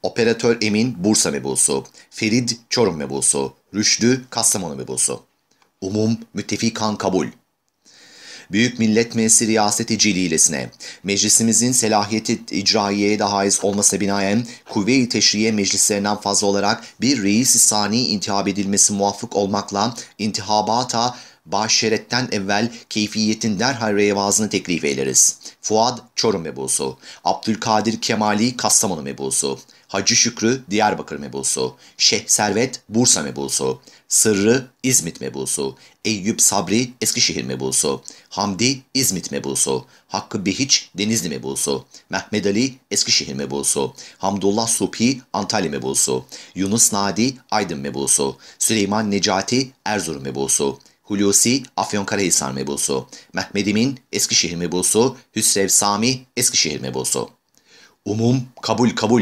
Operatör Emin Bursa mebusu, Ferid Çorum mebusu, Rüşdü Kastamonu mebusu umum müttefikan kabul. Büyük Millet Meclisi Riyaseti Cililesine, meclisimizin selahiyeti icraiyeye haiz olmasına binaen kuvve-i teşriye meclislerinden fazla olarak bir reis-i sani intihab edilmesi muvaffık olmakla intihabata başeretten evvel keyfiyetin derhal revazını teklif ederiz. Fuad Çorum mebusu, Abdülkadir Kemali Kastamonu mebusu, Hacı Şükrü Diyarbakır mebusu, Şeyh Servet Bursa mebusu, Sırrı İzmit mebusu, Eyüp Sabri Eskişehir mebusu, Hamdi İzmit mebusu, Hakkı Behiç Denizli mebusu, Mehmet Ali Eskişehir mebusu, Hamdullah Subhi Antalya mebusu, Yunus Nadi Aydın mebusu, Süleyman Necati Erzurum mebusu, Hulusi Afyonkarahisar mebusu, Mehmet Emin Eskişehir mebusu, Hüsrev Sami Eskişehir mebusu. Umum kabul kabul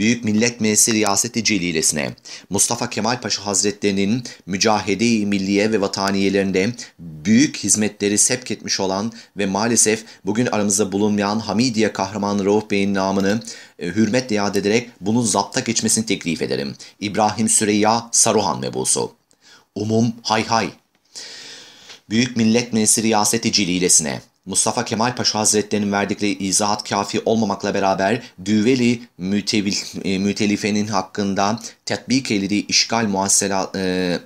Büyük Millet Meclisi Riyaseti Celilesine, Mustafa Kemal Paşa Hazretlerinin mücahede-i milliye ve vataniyelerinde büyük hizmetleri sepk etmiş olan ve maalesef bugün aramızda bulunmayan Hamidiye Kahraman Rauf Bey'in namını e, hürmetle yad ederek bunun zapta geçmesini teklif ederim. İbrahim Süreyya Saruhan mebusu. Umum hay hay. Büyük Millet Meclisi Riyaseti Cililesine Mustafa Kemal Paşa Hazretleri'nin verdikleri izahat kafi olmamakla beraber Düveli mütevil, e, mütelifenin hakkında tatbik edildiği işgal muhassela, e,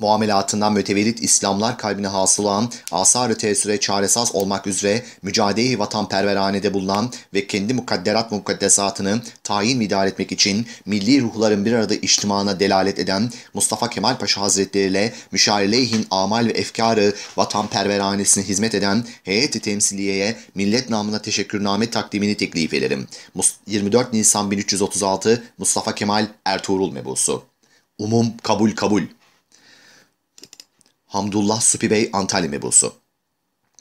Muamelatından mütevellit İslamlar kalbine hasıl olan, asar-ı tesire çaresaz olmak üzere mücadele-i vatanperverhanede bulunan ve kendi mukadderat mukaddesatını tayin idare etmek için milli ruhların bir arada içtimana delalet eden Mustafa Kemal Paşa Hazretleri ile müşarileyhin amal ve efkarı vatanperverhanesine hizmet eden heyeti temsiliyeye millet namına teşekkürname takdimini teklif ederim. 24 Nisan 1336 Mustafa Kemal Ertuğrul Mebusu Umum kabul kabul. Hamdullah Sıpi Bey Antalya mebusu.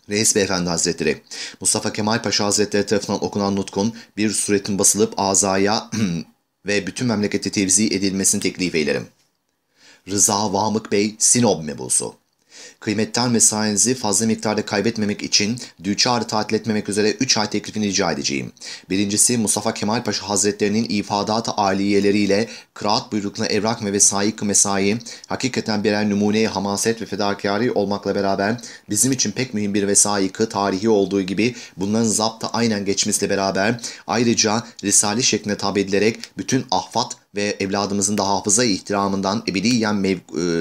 Reis Beyefendi Hazretleri, Mustafa Kemal Paşa Hazretleri tarafından okunan nutkun bir suretin basılıp azaya [clears throat] ve bütün memlekette tevzi edilmesini teklif eylerim. Rıza Vamık Bey Sinop mebusu. Kıymetten mesainizi fazla miktarda kaybetmemek için düçarı tatil etmemek üzere 3 ay teklifini rica edeceğim. Birincisi Mustafa Kemal Paşa Hazretlerinin ifadat-ı aliyeleriyle kıraat buyrukuna evrak ve vesayik mesai hakikaten birer numuneye hamaset ve fedakari olmakla beraber bizim için pek mühim bir vesayikı tarihi olduğu gibi bunların zaptı aynen geçmesiyle beraber ayrıca risale şeklinde tab edilerek bütün ahfat ve evladımızın da hafıza ihtiramından ebediyen e,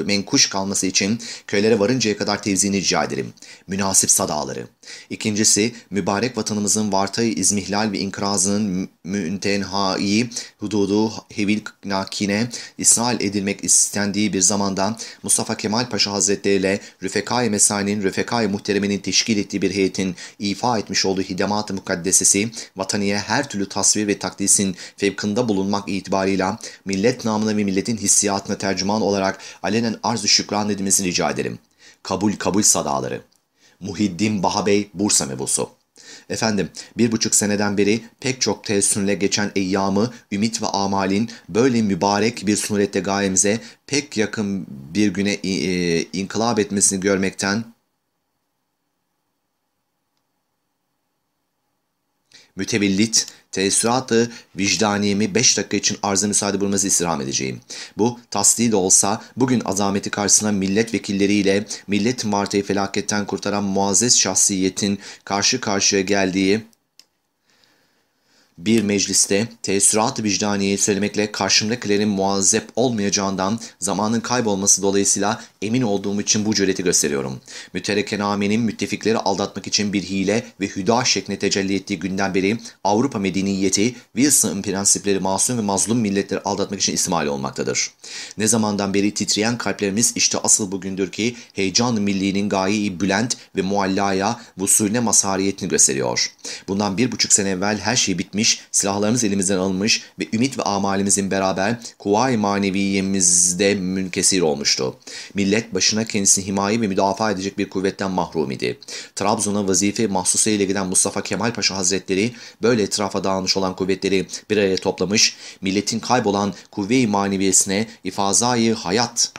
menkuş kalması için köylere varıncaya kadar tevzini rica ederim. Münasip sadaları. İkincisi, mübarek vatanımızın vartayı izmihlal ve inkrazının müntenhai hududu hevil nakine ishal edilmek istendiği bir zamanda Mustafa Kemal Paşa Hazretleri ile Rüfekai Mesai'nin Rüfekai Muhtereme'nin teşkil ettiği bir heyetin ifa etmiş olduğu hidemat-ı mukaddesesi vataniye her türlü tasvir ve takdisin fevkında bulunmak itibarıyla millet namına ve milletin hissiyatına tercüman olarak alenen arz-ı şükran edilmesini rica ederim. Kabul kabul sadaları. Muhiddin Bahabey Bursa mebusu. Efendim bir buçuk seneden beri pek çok teessünle geçen eyyamı ümit ve amalin böyle mübarek bir surette gayemize pek yakın bir güne e, e inkılap etmesini görmekten mütevillit Teessüratı vicdaniyemi 5 dakika için arza müsaade bulmanızı istirham edeceğim. Bu tasdiği de olsa bugün azameti karşısına milletvekilleriyle millet martayı felaketten kurtaran muazzez şahsiyetin karşı karşıya geldiği bir mecliste teessürat-ı vicdaniyeyi söylemekle karşımdakilerin muazzep olmayacağından zamanın kaybolması dolayısıyla emin olduğum için bu cüreti gösteriyorum. Müterekenamenin müttefikleri aldatmak için bir hile ve hüda şeklinde tecelli ettiği günden beri Avrupa medeniyeti Wilson prensipleri masum ve mazlum milletleri aldatmak için ismail olmaktadır. Ne zamandan beri titreyen kalplerimiz işte asıl bugündür ki heyecan milliğinin gayi bülent ve muallaya vusulüne mazhariyetini gösteriyor. Bundan bir buçuk sene evvel her şey bitmiş edilmiş, silahlarımız elimizden alınmış ve ümit ve amalimizin beraber kuvay maneviyemizde münkesir olmuştu. Millet başına kendisini himaye ve müdafaa edecek bir kuvvetten mahrum idi. Trabzon'a vazife mahsusu ile giden Mustafa Kemal Paşa Hazretleri böyle etrafa dağılmış olan kuvvetleri bir araya toplamış, milletin kaybolan kuvve-i maneviyesine ifazayı hayat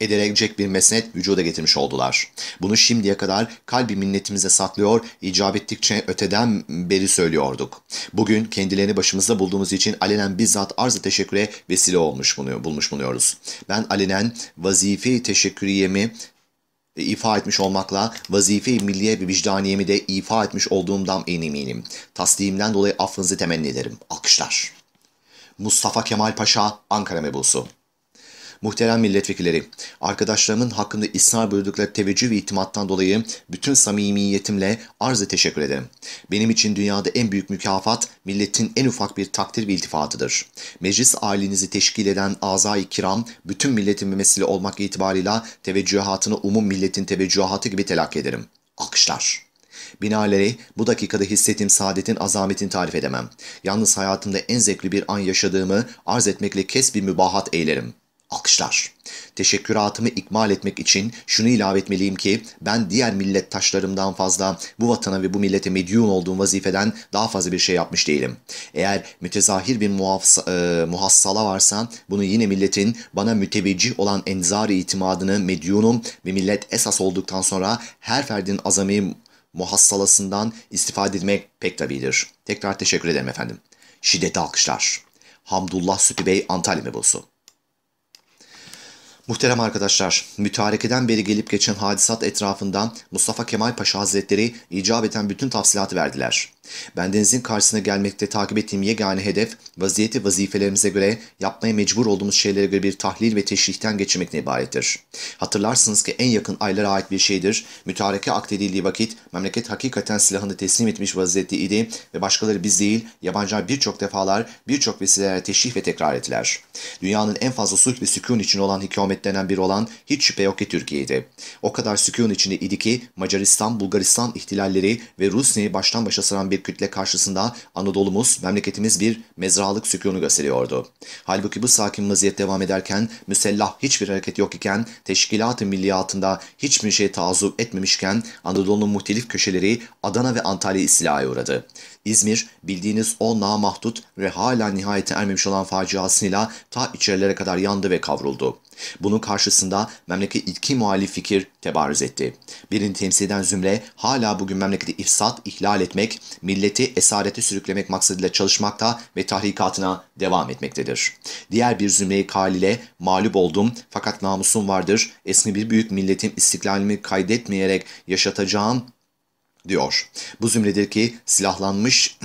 edilecek bir mesnet vücuda getirmiş oldular. Bunu şimdiye kadar kalbi minnetimize saklıyor, icap ettikçe öteden beri söylüyorduk. Bugün kendilerini başımızda bulduğumuz için alenen bizzat arz-ı teşekküre vesile olmuş bunu, bulmuş bulunuyoruz. Ben alenen vazife teşekküriyemi ifa etmiş olmakla vazife-i milliye ve vicdaniyemi de ifa etmiş olduğumdan eminim. Tasdiğimden dolayı affınızı temenni ederim. Alkışlar. Mustafa Kemal Paşa, Ankara Mebusu. Muhterem milletvekilleri, arkadaşlarımın hakkında ısrar buyurdukları teveccüh ve itimattan dolayı bütün samimiyetimle arzı teşekkür ederim. Benim için dünyada en büyük mükafat, milletin en ufak bir takdir ve iltifatıdır. Meclis ailenizi teşkil eden azai kiram, bütün milletin memesili olmak itibarıyla teveccühatını umum milletin teveccühatı gibi telakki ederim. Akışlar. Binaenaleyh bu dakikada hissettiğim saadetin azametini tarif edemem. Yalnız hayatımda en zevkli bir an yaşadığımı arz etmekle kes bir mübahat eylerim alkışlar. Teşekküratımı ikmal etmek için şunu ilave etmeliyim ki ben diğer millet taşlarımdan fazla bu vatana ve bu millete medyum olduğum vazifeden daha fazla bir şey yapmış değilim. Eğer mütezahir bir muhafsa, e, muhassala varsa bunu yine milletin bana müteveccih olan enzari itimadını medyunum ve millet esas olduktan sonra her ferdin azami muhassalasından istifade etmek pek tabidir. Tekrar teşekkür ederim efendim. Şiddetli alkışlar. Hamdullah Sütü Antalya mebusu. Muhterem arkadaşlar, mütarekeden beri gelip geçen hadisat etrafından Mustafa Kemal Paşa Hazretleri icabeten bütün tafsilatı verdiler. Bendenizin karşısına gelmekte takip ettiğim yegane hedef, vaziyeti vazifelerimize göre yapmaya mecbur olduğumuz şeylere göre bir tahlil ve teşrihten geçirmekten ibarettir. Hatırlarsınız ki en yakın aylara ait bir şeydir. Mütareke akdedildiği vakit memleket hakikaten silahını teslim etmiş vaziyette idi ve başkaları biz değil, yabancılar birçok defalar, birçok vesilelerle teşrih ve tekrar ettiler. Dünyanın en fazla sulh ve sükun için olan hikamet denen bir olan hiç şüphe yok ki Türkiye'ydi. O kadar sükun içinde idi ki Macaristan, Bulgaristan ihtilalleri ve Rusya'yı baştan başa saran bir bir kütle karşısında Anadolu'muz, memleketimiz bir mezralık sükûnu gösteriyordu. Halbuki bu sakin vaziyet devam ederken, müsellah hiçbir hareket yok iken, teşkilat-ı milliyatında hiçbir şey taazzup etmemişken Anadolu'nun muhtelif köşeleri Adana ve Antalya istilaya uğradı. İzmir bildiğiniz o namahdut ve hala nihayete ermemiş olan faciasıyla ta içerilere kadar yandı ve kavruldu. Bunun karşısında memleket iki muhalif fikir tebarüz etti. Birini temsil eden zümre hala bugün memleketi ifsat, ihlal etmek, milleti esarete sürüklemek maksadıyla çalışmakta ve tahrikatına devam etmektedir. Diğer bir zümreyi kalile mağlup oldum fakat namusum vardır, eski bir büyük milletim istiklalimi kaydetmeyerek yaşatacağım diyor. Bu zümredeki silahlanmış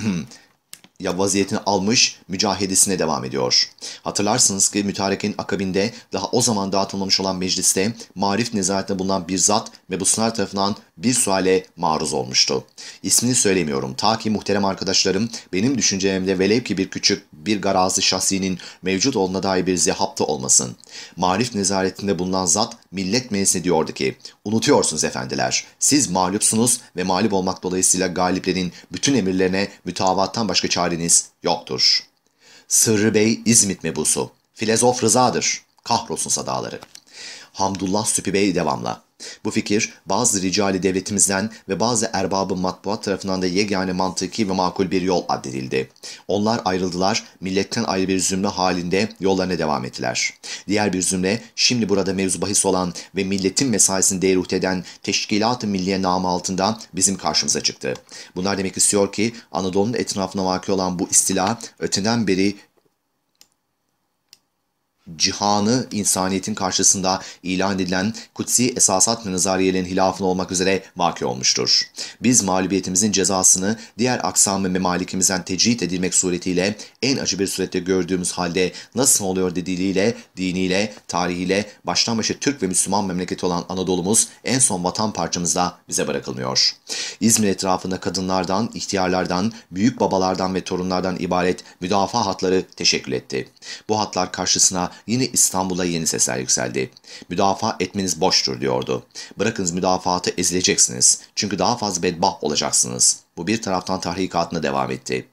[clears throat] ya vaziyetini almış mücahedesine devam ediyor. Hatırlarsınız ki mütarekin akabinde daha o zaman dağıtılmamış olan mecliste marif nezaretinde bulunan bir zat mebuslar tarafından bir suale maruz olmuştu. İsmini söylemiyorum ta ki muhterem arkadaşlarım benim düşüncemde velev ki bir küçük bir garazi şahsinin mevcut olduğuna dair bir zihapta olmasın. Marif nezaretinde bulunan zat Millet Meclisi diyordu ki, unutuyorsunuz efendiler, siz mağlupsunuz ve mağlup olmak dolayısıyla galiplerin bütün emirlerine mütavattan başka çareniz yoktur. Sırrı Bey İzmit mebusu, filozof Rıza'dır, kahrolsun sadaları. Hamdullah Süpi Bey devamla. Bu fikir bazı ricali devletimizden ve bazı erbabı matbuat tarafından da yegane mantıki ve makul bir yol addedildi. Onlar ayrıldılar, milletten ayrı bir zümre halinde yollarına devam ettiler. Diğer bir zümre şimdi burada mevzu bahis olan ve milletin mesaisini deruht eden Teşkilat-ı Milliye namı altında bizim karşımıza çıktı. Bunlar demek istiyor ki Anadolu'nun etrafına vaki olan bu istila öteden beri cihanı insaniyetin karşısında ilan edilen kutsi esasat ve nazariyelerin hilafına olmak üzere vaki olmuştur. Biz mağlubiyetimizin cezasını diğer aksam ve memalikimizden tecrit edilmek suretiyle en acı bir surette gördüğümüz halde nasıl oluyor dediğiyle, diniyle, tarihiyle baştan başa Türk ve Müslüman memleketi olan Anadolu'muz en son vatan parçamızda bize bırakılmıyor. İzmir etrafında kadınlardan, ihtiyarlardan, büyük babalardan ve torunlardan ibaret müdafaa hatları teşekkül etti. Bu hatlar karşısına yine İstanbul'a yeni sesler yükseldi. Müdafaa etmeniz boştur diyordu. Bırakınız müdafaatı ezileceksiniz. Çünkü daha fazla bedbah olacaksınız. Bu bir taraftan tahrikatına devam etti.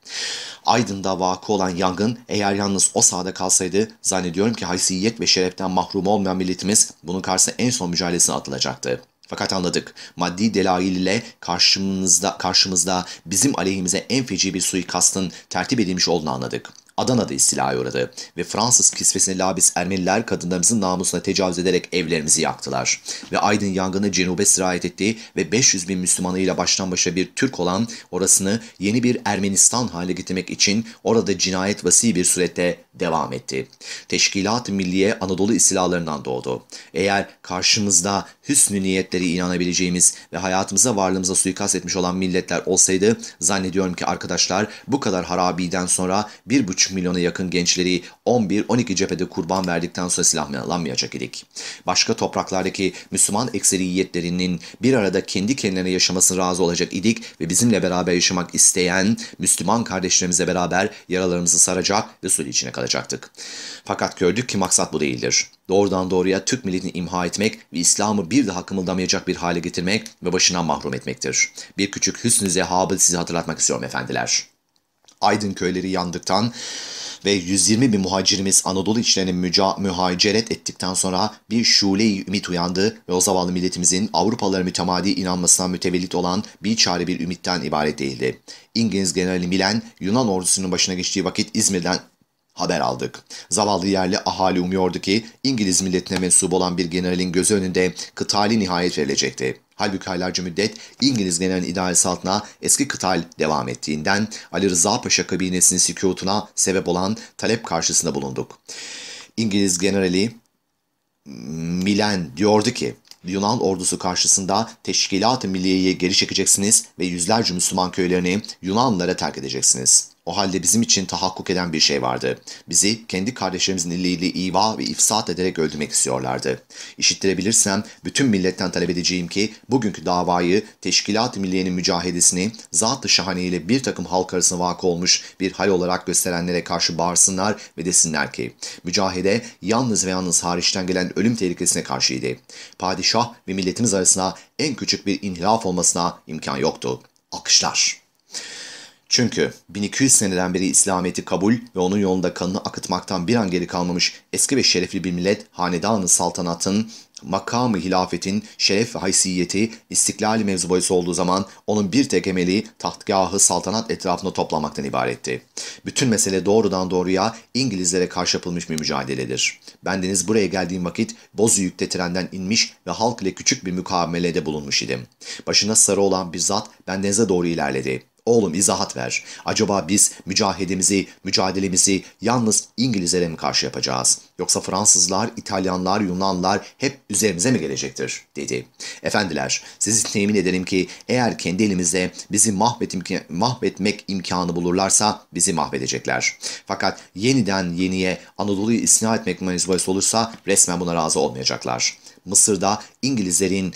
Aydın'da vakı olan yangın eğer yalnız o sahada kalsaydı zannediyorum ki haysiyet ve şereften mahrum olmayan milletimiz bunun karşısında en son mücadelesine atılacaktı. Fakat anladık. Maddi delail ile karşımızda, karşımızda bizim aleyhimize en feci bir suikastın tertip edilmiş olduğunu anladık. Adana'da istilaya uğradı ve Fransız kisvesine labis Ermeniler kadınlarımızın namusuna tecavüz ederek evlerimizi yaktılar. Ve Aydın yangını Cenub'e sirayet ettiği ve 500 bin ile baştan başa bir Türk olan orasını yeni bir Ermenistan hale getirmek için orada cinayet vasi bir surette devam etti. Teşkilat Milliye Anadolu istilalarından doğdu. Eğer karşımızda hüsnü niyetleri inanabileceğimiz ve hayatımıza varlığımıza suikast etmiş olan milletler olsaydı zannediyorum ki arkadaşlar bu kadar harabiden sonra 1,5 milyona yakın gençleri 11-12 cephede kurban verdikten sonra silahlanmayacak idik. Başka topraklardaki Müslüman ekseriyetlerinin bir arada kendi kendilerine yaşamasını razı olacak idik ve bizimle beraber yaşamak isteyen Müslüman kardeşlerimize beraber yaralarımızı saracak ve suyun içine kalacak kurtaracaktık. Fakat gördük ki maksat bu değildir. Doğrudan doğruya Türk milletini imha etmek ve İslam'ı bir daha kımıldamayacak bir hale getirmek ve başından mahrum etmektir. Bir küçük hüsnü zehabı size hatırlatmak istiyorum efendiler. Aydın köyleri yandıktan ve 120 bin muhacirimiz Anadolu içlerine müca mühaceret ettikten sonra bir şule-i ümit uyandı ve o zavallı milletimizin Avrupalıların mütemadi inanmasına mütevellit olan bir çare bir ümitten ibaret değildi. İngiliz Generali Milen, Yunan ordusunun başına geçtiği vakit İzmir'den haber aldık. Zavallı yerli ahali umuyordu ki İngiliz milletine mensup olan bir generalin gözü önünde kıtali nihayet verilecekti. Halbuki aylarca müddet İngiliz General İdaresi altına eski kıtal devam ettiğinden Ali Rıza Paşa kabinesinin sükutuna sebep olan talep karşısında bulunduk. İngiliz Generali Milen diyordu ki Yunan ordusu karşısında Teşkilat-ı Milliye'yi geri çekeceksiniz ve yüzlerce Müslüman köylerini Yunanlara terk edeceksiniz. O halde bizim için tahakkuk eden bir şey vardı. Bizi kendi kardeşlerimizin diliyle iva ve ifsat ederek öldürmek istiyorlardı. İşittirebilirsem bütün milletten talep edeceğim ki bugünkü davayı Teşkilat-ı Milliye'nin mücahedesini zat-ı şahane bir takım halk arasında vakı olmuş bir hal olarak gösterenlere karşı bağırsınlar ve desinler ki mücahede yalnız ve yalnız hariçten gelen ölüm tehlikesine karşıydı. Padişah ve milletimiz arasında en küçük bir inhilaf olmasına imkan yoktu. Akışlar. Çünkü 1200 seneden beri İslamiyet'i kabul ve onun yolunda kanını akıtmaktan bir an geri kalmamış eski ve şerefli bir millet hanedanı saltanatın, makamı hilafetin şeref ve haysiyeti istiklal mevzu bahis olduğu zaman onun bir tek emeli tahtgahı saltanat etrafında toplamaktan ibaretti. Bütün mesele doğrudan doğruya İngilizlere karşı yapılmış bir mücadeledir. Bendeniz buraya geldiğim vakit Bozüyük'te trenden inmiş ve halk ile küçük bir mukavelede bulunmuş idim. Başına sarı olan bir zat bendenize doğru ilerledi. Oğlum izahat ver. Acaba biz mücahedemizi, mücadelemizi yalnız İngilizlere mi karşı yapacağız? Yoksa Fransızlar, İtalyanlar, Yunanlar hep üzerimize mi gelecektir? dedi. Efendiler, sizi temin ederim ki eğer kendi elimizde bizi mahvetmek imkanı bulurlarsa bizi mahvedecekler. Fakat yeniden yeniye Anadolu'yu isna etmek mecburiyeti olursa resmen buna razı olmayacaklar. Mısır'da İngilizlerin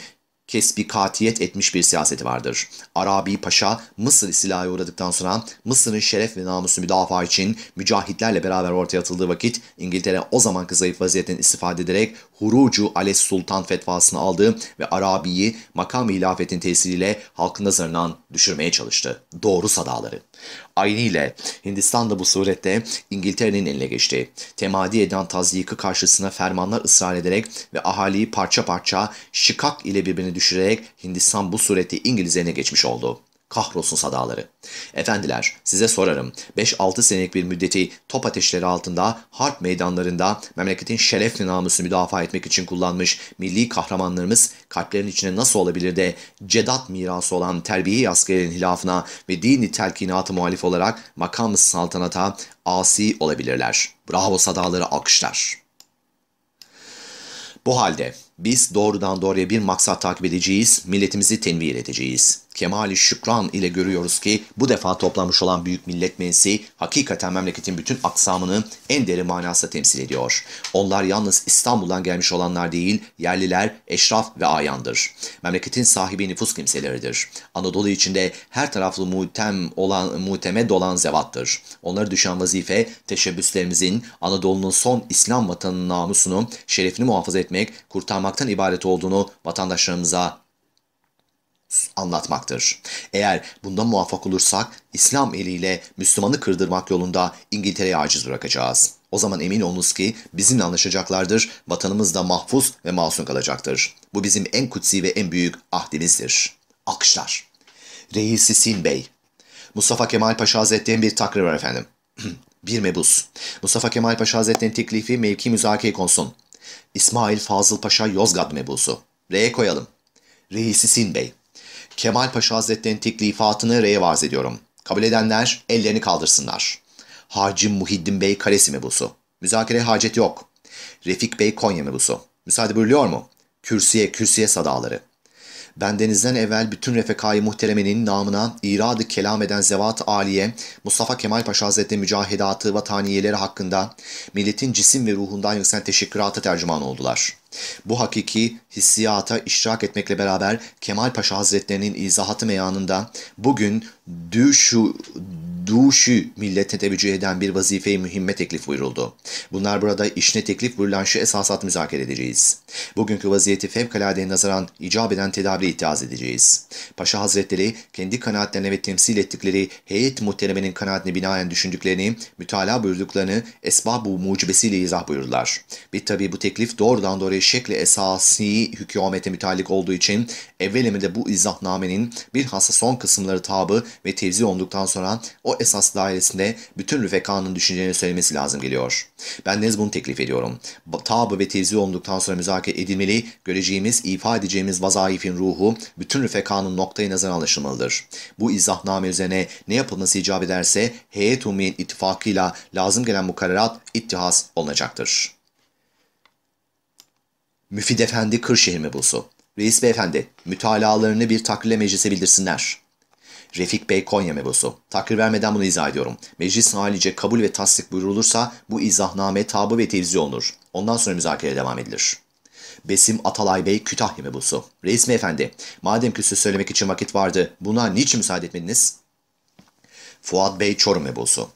kesbikatiyet etmiş bir siyaseti vardır. Arabi Paşa Mısır istilaya uğradıktan sonra Mısır'ın şeref ve namusu müdafaa için mücahitlerle beraber ortaya atıldığı vakit İngiltere o zamanki zayıf vaziyetten istifade ederek Hurucu Ales Sultan fetvasını aldı ve Arabi'yi makam hilafetin tesiriyle halkın nazarından düşürmeye çalıştı. Doğru sadaları. Aynı ile Hindistan da bu surette İngiltere'nin eline geçti. Temadi eden tazyikı karşısına fermanlar ısrar ederek ve ahaliyi parça parça şikak ile birbirini düşürerek Hindistan bu sureti İngilizlerine geçmiş oldu. Kahrolsun sadaları. Efendiler size sorarım 5-6 senelik bir müddeti top ateşleri altında harp meydanlarında memleketin şerefli namusunu müdafaa etmek için kullanmış milli kahramanlarımız kalplerin içine nasıl olabilir de cedat mirası olan terbiye askerinin hilafına ve dini telkinatı muhalif olarak makam saltanata asi olabilirler. Bravo sadaları alkışlar. Bu halde biz doğrudan doğruya bir maksat takip edeceğiz, milletimizi tenvir edeceğiz kemali şükran ile görüyoruz ki bu defa toplanmış olan Büyük Millet Meclisi hakikaten memleketin bütün aksamını en derin manasında temsil ediyor. Onlar yalnız İstanbul'dan gelmiş olanlar değil, yerliler, eşraf ve ayandır. Memleketin sahibi nüfus kimseleridir. Anadolu içinde her taraflı muhtem olan, muhteme dolan zevattır. Onlara düşen vazife teşebbüslerimizin Anadolu'nun son İslam vatanının namusunu, şerefini muhafaza etmek, kurtarmaktan ibaret olduğunu vatandaşlarımıza anlatmaktır. Eğer bunda muvaffak olursak İslam eliyle Müslümanı kırdırmak yolunda İngiltere'yi aciz bırakacağız. O zaman emin olunuz ki bizimle anlaşacaklardır, vatanımız da mahfuz ve masum kalacaktır. Bu bizim en kutsi ve en büyük ahdimizdir. Akışlar. Reisi Sin Bey. Mustafa Kemal Paşa Hazretleri'nin bir takrir var efendim. [clears throat] bir mebus. Mustafa Kemal Paşa Hazretleri'nin teklifi mevki müzakere konsun. İsmail Fazıl Paşa Yozgat mebusu. R'ye koyalım. Reisi Sin Bey. Kemal Paşa Hazretleri'nin teklifatını reye varz ediyorum. Kabul edenler ellerini kaldırsınlar. Hacı Muhiddin Bey Kalesi mi mebusu. Müzakereye hacet yok. Refik Bey Konya mebusu. Müsaade buyuruluyor mu? Kürsüye, kürsüye sadaları. Bendenizden evvel bütün refekai muhteremenin namına iradı kelam eden Zevat Aliye, Mustafa Kemal Paşa Hazretleri mücahedatı vataniyeleri hakkında milletin cisim ve ruhundan yükselen teşekkürata tercüman oldular.'' Bu hakiki hissiyata işrak etmekle beraber Kemal Paşa Hazretlerinin izahatı meyanında bugün düşü, duşu millete teveccüh eden bir vazife-i mühimme teklif buyuruldu. Bunlar burada işine teklif buyurulan şu esasat müzakere edeceğiz. Bugünkü vaziyeti fevkalade nazaran icap eden tedavi itiraz edeceğiz. Paşa Hazretleri kendi kanaatlerine ve temsil ettikleri heyet muhteremenin kanaatine binaen düşündüklerini, mütalaa buyurduklarını esbab-ı mucibesiyle izah buyurdular. Bir tabi bu teklif doğrudan doğruya şekli esasi hükümete mütalik olduğu için evvelemede bu izahnamenin bilhassa son kısımları tabı ve tevzi olduktan sonra o esas dairesinde bütün rüfekanın düşüncelerini söylemesi lazım geliyor. Ben nez bunu teklif ediyorum. Tabı ve tevzi olduktan sonra müzakere edilmeli, göreceğimiz, ifade edeceğimiz vazaifin ruhu bütün rüfekanın noktayı nazar anlaşılmalıdır. Bu izahname üzerine ne yapılması icap ederse heyet umumiyenin ittifakıyla lazım gelen mukarrerat ittihas olunacaktır. Müfid Efendi Kırşehir mi mebusu. Reis Beyefendi, mütalalarını bir takrirle meclise bildirsinler. Refik Bey Konya mebusu. Takrir vermeden bunu izah ediyorum. Meclis halice kabul ve tasdik buyurulursa bu izahname tabu ve tevzi olunur. Ondan sonra müzakereye devam edilir. Besim Atalay Bey Kütahya mebusu. Reis beyefendi, madem ki söz söylemek için vakit vardı, buna niçin müsaade etmediniz? Fuat Bey Çorum mebusu.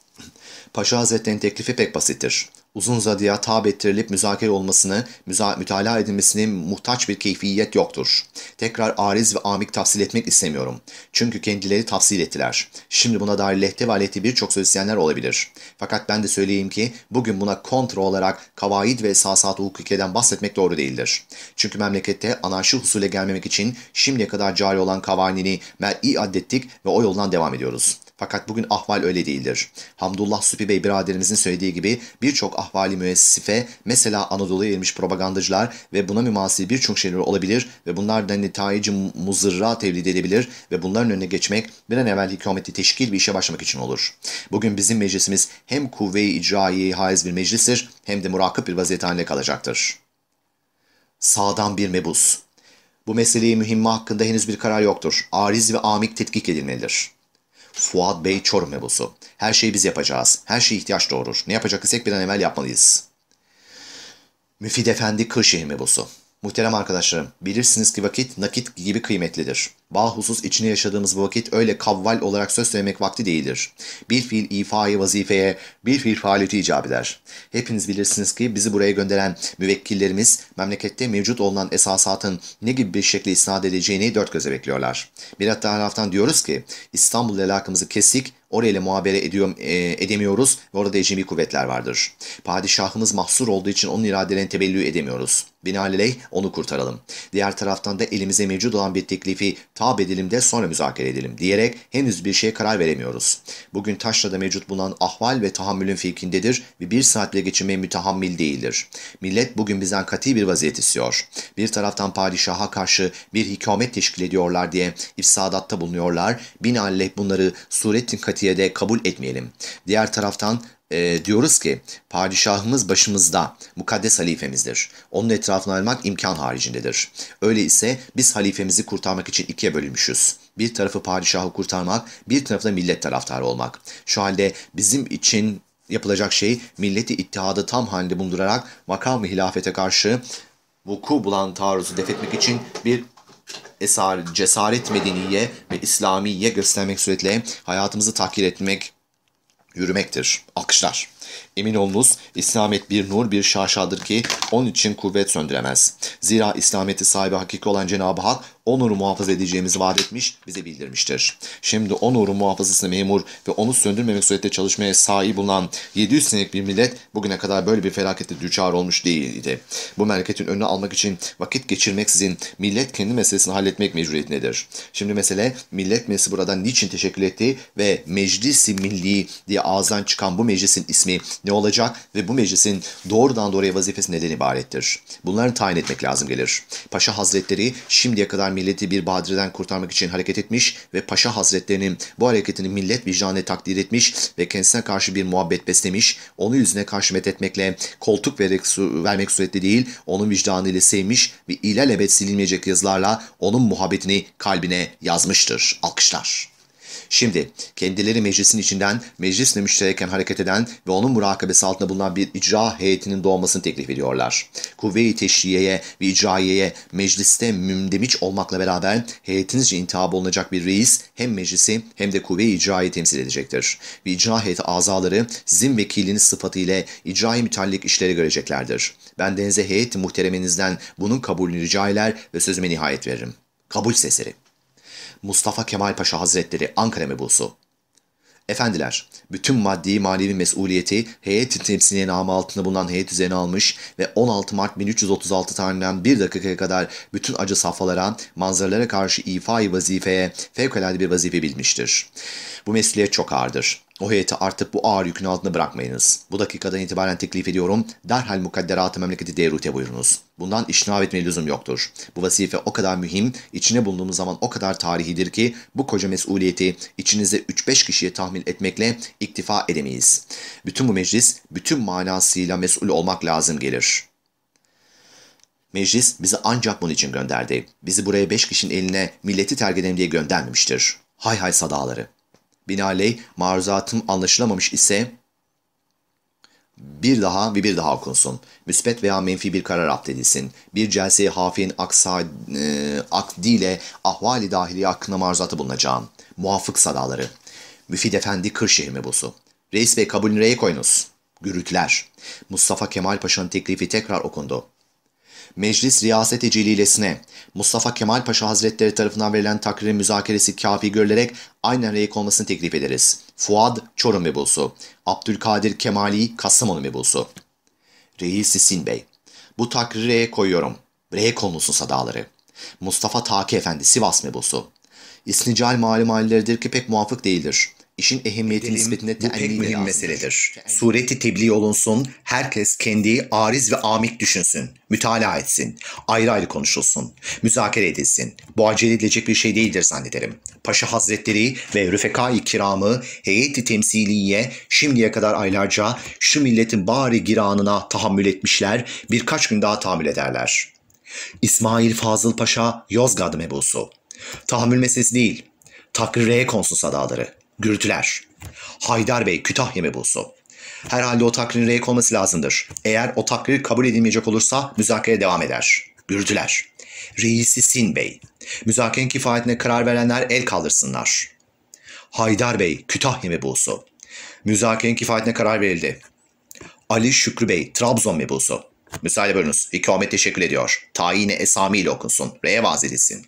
Paşa Hazretleri'nin teklifi pek basittir uzun zadiya tab ettirilip müzakere olmasını, müza mütalaa edilmesine muhtaç bir keyfiyet yoktur. Tekrar ariz ve amik tafsil etmek istemiyorum. Çünkü kendileri tafsil ettiler. Şimdi buna dair lehte ve birçok söz isteyenler olabilir. Fakat ben de söyleyeyim ki bugün buna kontra olarak kavaid ve esasat hukukeden bahsetmek doğru değildir. Çünkü memlekette anarşi husule gelmemek için şimdiye kadar cari olan kavanini mer'i addettik ve o yoldan devam ediyoruz. Fakat bugün ahval öyle değildir. Hamdullah Süpi Bey biraderimizin söylediği gibi birçok ahvali müessife mesela Anadolu'ya gelmiş propagandacılar ve buna mümasil birçok şeyler olabilir ve bunlardan netayici muzırra tevlid edebilir ve bunların önüne geçmek bir an evvel hükümeti teşkil bir işe başlamak için olur. Bugün bizim meclisimiz hem kuvve-i icraiye haiz bir meclistir hem de murakip bir vaziyet haline kalacaktır. Sağdan bir mebus. Bu meseleyi mühimme hakkında henüz bir karar yoktur. Ariz ve amik tetkik edilmelidir. Fuat Bey Çorum mebusu. Her şeyi biz yapacağız. Her şey ihtiyaç doğurur. Ne yapacak isek bir an evvel yapmalıyız. Müfid Efendi Kırşehir mebusu. Muhterem arkadaşlarım, bilirsiniz ki vakit nakit gibi kıymetlidir. Bahusus içine yaşadığımız bu vakit öyle kavval olarak söz söylemek vakti değildir. Bir fiil ifayı vazifeye, bir fiil faaliyeti icap eder. Hepiniz bilirsiniz ki bizi buraya gönderen müvekkillerimiz memlekette mevcut olan esasatın ne gibi bir şekilde isnat edeceğini dört göze bekliyorlar. Bir hatta taraftan diyoruz ki İstanbul'la alakamızı kesik, oraya ile muhabere ediyorum, e, edemiyoruz ve orada ecemi kuvvetler vardır. Padişahımız mahsur olduğu için onun iradelerini tebellü edemiyoruz. Binaenaleyh onu kurtaralım. Diğer taraftan da elimize mevcut olan bir teklifi tab edelim de sonra müzakere edelim diyerek henüz bir şeye karar veremiyoruz. Bugün Taşra'da mevcut bulunan ahval ve tahammülün fevkindedir ve bir saatle geçinmeye mütehammil değildir. Millet bugün bizden kati bir vaziyet istiyor. Bir taraftan padişaha karşı bir hikamet teşkil ediyorlar diye ifsadatta bulunuyorlar. Binaenaleyh bunları suretin katiyede kabul etmeyelim. Diğer taraftan e, diyoruz ki padişahımız başımızda, mukaddes halifemizdir. Onun etrafını almak imkan haricindedir. Öyle ise biz halifemizi kurtarmak için ikiye bölünmüşüz. Bir tarafı padişahı kurtarmak, bir tarafı da millet taraftarı olmak. Şu halde bizim için yapılacak şey milleti ittihadı tam halinde bulundurarak makam-ı hilafete karşı vuku bulan taarruzu defetmek için bir esar, cesaret medeniye ve İslamiye göstermek suretle hayatımızı tahkir etmek, yürümektir. Akışlar. Emin olunuz İslamet bir nur bir şaşadır ki onun için kuvvet söndüremez. Zira İslameti sahibi hakiki olan Cenab-ı Hak o nuru muhafaza edeceğimizi vaat etmiş, bize bildirmiştir. Şimdi o nuru muhafazasına memur ve onu söndürmemek surette çalışmaya sahip bulunan 700 senelik bir millet bugüne kadar böyle bir felakette düçar olmuş değildi. Bu memleketin önüne almak için vakit geçirmeksizin millet kendi meselesini halletmek mecburiyetindedir. Şimdi mesele millet meclisi buradan niçin teşekkür ettiği ve meclisi milli diye ağızdan çıkan bu meclisin ismi ne olacak ve bu meclisin doğrudan doğruya vazifesi neden ibarettir. Bunları tayin etmek lazım gelir. Paşa Hazretleri şimdiye kadar milleti bir badireden kurtarmak için hareket etmiş ve Paşa Hazretlerinin bu hareketini millet vicdanına takdir etmiş ve kendisine karşı bir muhabbet beslemiş, onu yüzüne karşı methetmekle koltuk vererek su vermek suretli değil, onun vicdanı ile sevmiş ve ilelebet silinmeyecek yazılarla onun muhabbetini kalbine yazmıştır. Alkışlar. Şimdi kendileri meclisin içinden meclisle müştereken hareket eden ve onun murakabesi altında bulunan bir icra heyetinin doğmasını teklif ediyorlar. Kuvve-i teşriyeye ve icraiyeye mecliste mümdemiç olmakla beraber heyetinizce intihab olunacak bir reis hem meclisi hem de kuvve-i icrayı temsil edecektir. Ve icra heyeti azaları sizin vekiliniz ile icra-i mütallik işleri göreceklerdir. Ben denize heyet muhtereminizden bunun kabulünü rica eder ve sözüme nihayet veririm. Kabul sesleri. Mustafa Kemal Paşa Hazretleri Ankara Mebusu. Efendiler, bütün maddi manevi mesuliyeti heyet temsiline namı altında bulunan heyet üzerine almış ve 16 Mart 1336 tarihinden bir dakikaya kadar bütün acı safhalara, manzaralara karşı ifai vazifeye fevkalade bir vazife bilmiştir. Bu mesuliyet çok ağırdır. O heyeti artık bu ağır yükün altında bırakmayınız. Bu dakikadan itibaren teklif ediyorum. Derhal mukadderatı memleketi Deyrut'e buyurunuz. Bundan işnav etmeye lüzum yoktur. Bu vazife o kadar mühim, içine bulunduğumuz zaman o kadar tarihidir ki bu koca mesuliyeti içinizde 3-5 kişiye tahmil etmekle iktifa edemeyiz. Bütün bu meclis bütün manasıyla mesul olmak lazım gelir.'' Meclis bizi ancak bunun için gönderdi. Bizi buraya beş kişinin eline milleti terk edelim diye göndermemiştir. Hay hay sadaları. Binaley maruzatım anlaşılamamış ise bir daha ve bir daha okunsun. Müspet veya menfi bir karar abdedilsin. Bir celseye hafiyenin aksa, e, akdiyle ahvali dahili hakkında maruzatı bulunacağım. Muhafık sadaları. Müfid Efendi Kırşehir mebusu. Reis Bey kabulünü reye koyunuz. Gürültüler. Mustafa Kemal Paşa'nın teklifi tekrar okundu meclis riyaset celilesine Mustafa Kemal Paşa Hazretleri tarafından verilen takririn müzakeresi kafi görülerek aynen reyik olmasını teklif ederiz. Fuad Çorum mebusu, Abdülkadir Kemali Kastamonu mebusu. Reis Sin Bey, bu takrire koyuyorum. Reyik olmuşsun sadaları. Mustafa Taki Efendi Sivas mebusu. İsnical malum halleridir ki pek muvafık değildir. İşin ehemmiyeti Dedim, nispetine Bu pek mühim lazımdır. meseledir. Sureti tebliğ olunsun, herkes kendi ariz ve amik düşünsün, mütalaa etsin, ayrı ayrı konuşulsun, müzakere edilsin. Bu acele edilecek bir şey değildir zannederim. Paşa Hazretleri ve rüfeka Kiram'ı heyeti temsiliye şimdiye kadar aylarca şu milletin bari giranına tahammül etmişler, birkaç gün daha tahammül ederler. İsmail Fazıl Paşa Yozgat mebusu. Tahammül meselesi değil, takrire konsun sadaları. Gürültüler. Haydar Bey Kütahya mebusu. Herhalde o takririn reyk olması lazımdır. Eğer o takrir kabul edilmeyecek olursa müzakere devam eder. Gürültüler. Reisi Sin Bey. Müzakerenin kifayetine karar verenler el kaldırsınlar. Haydar Bey Kütahya mebusu. Müzakerenin kifayetine karar verildi. Ali Şükrü Bey Trabzon mebusu. Müsaade bölünüz. İkamet teşekkür ediyor. Tayini esamiyle okunsun. Reye vaz edilsin.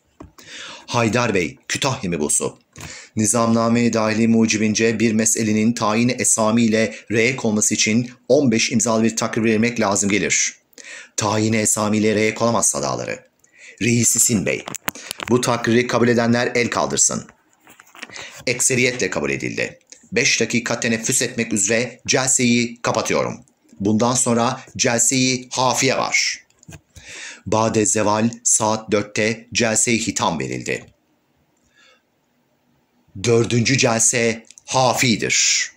Haydar Bey Kütahya mebusu. Nizamname-i dahili mucibince bir meselenin tayin esamiyle ile reyek olması için 15 imzalı bir takrir vermek lazım gelir. Tayin esamiyle ile reyek olamaz sadaları. Reisi Sin Bey. Bu takriri kabul edenler el kaldırsın. Ekseriyetle kabul edildi. 5 dakika teneffüs etmek üzere celseyi kapatıyorum. Bundan sonra celseyi hafiye var. Bade zeval saat 4'te celse hitam verildi dördüncü celse hafidir.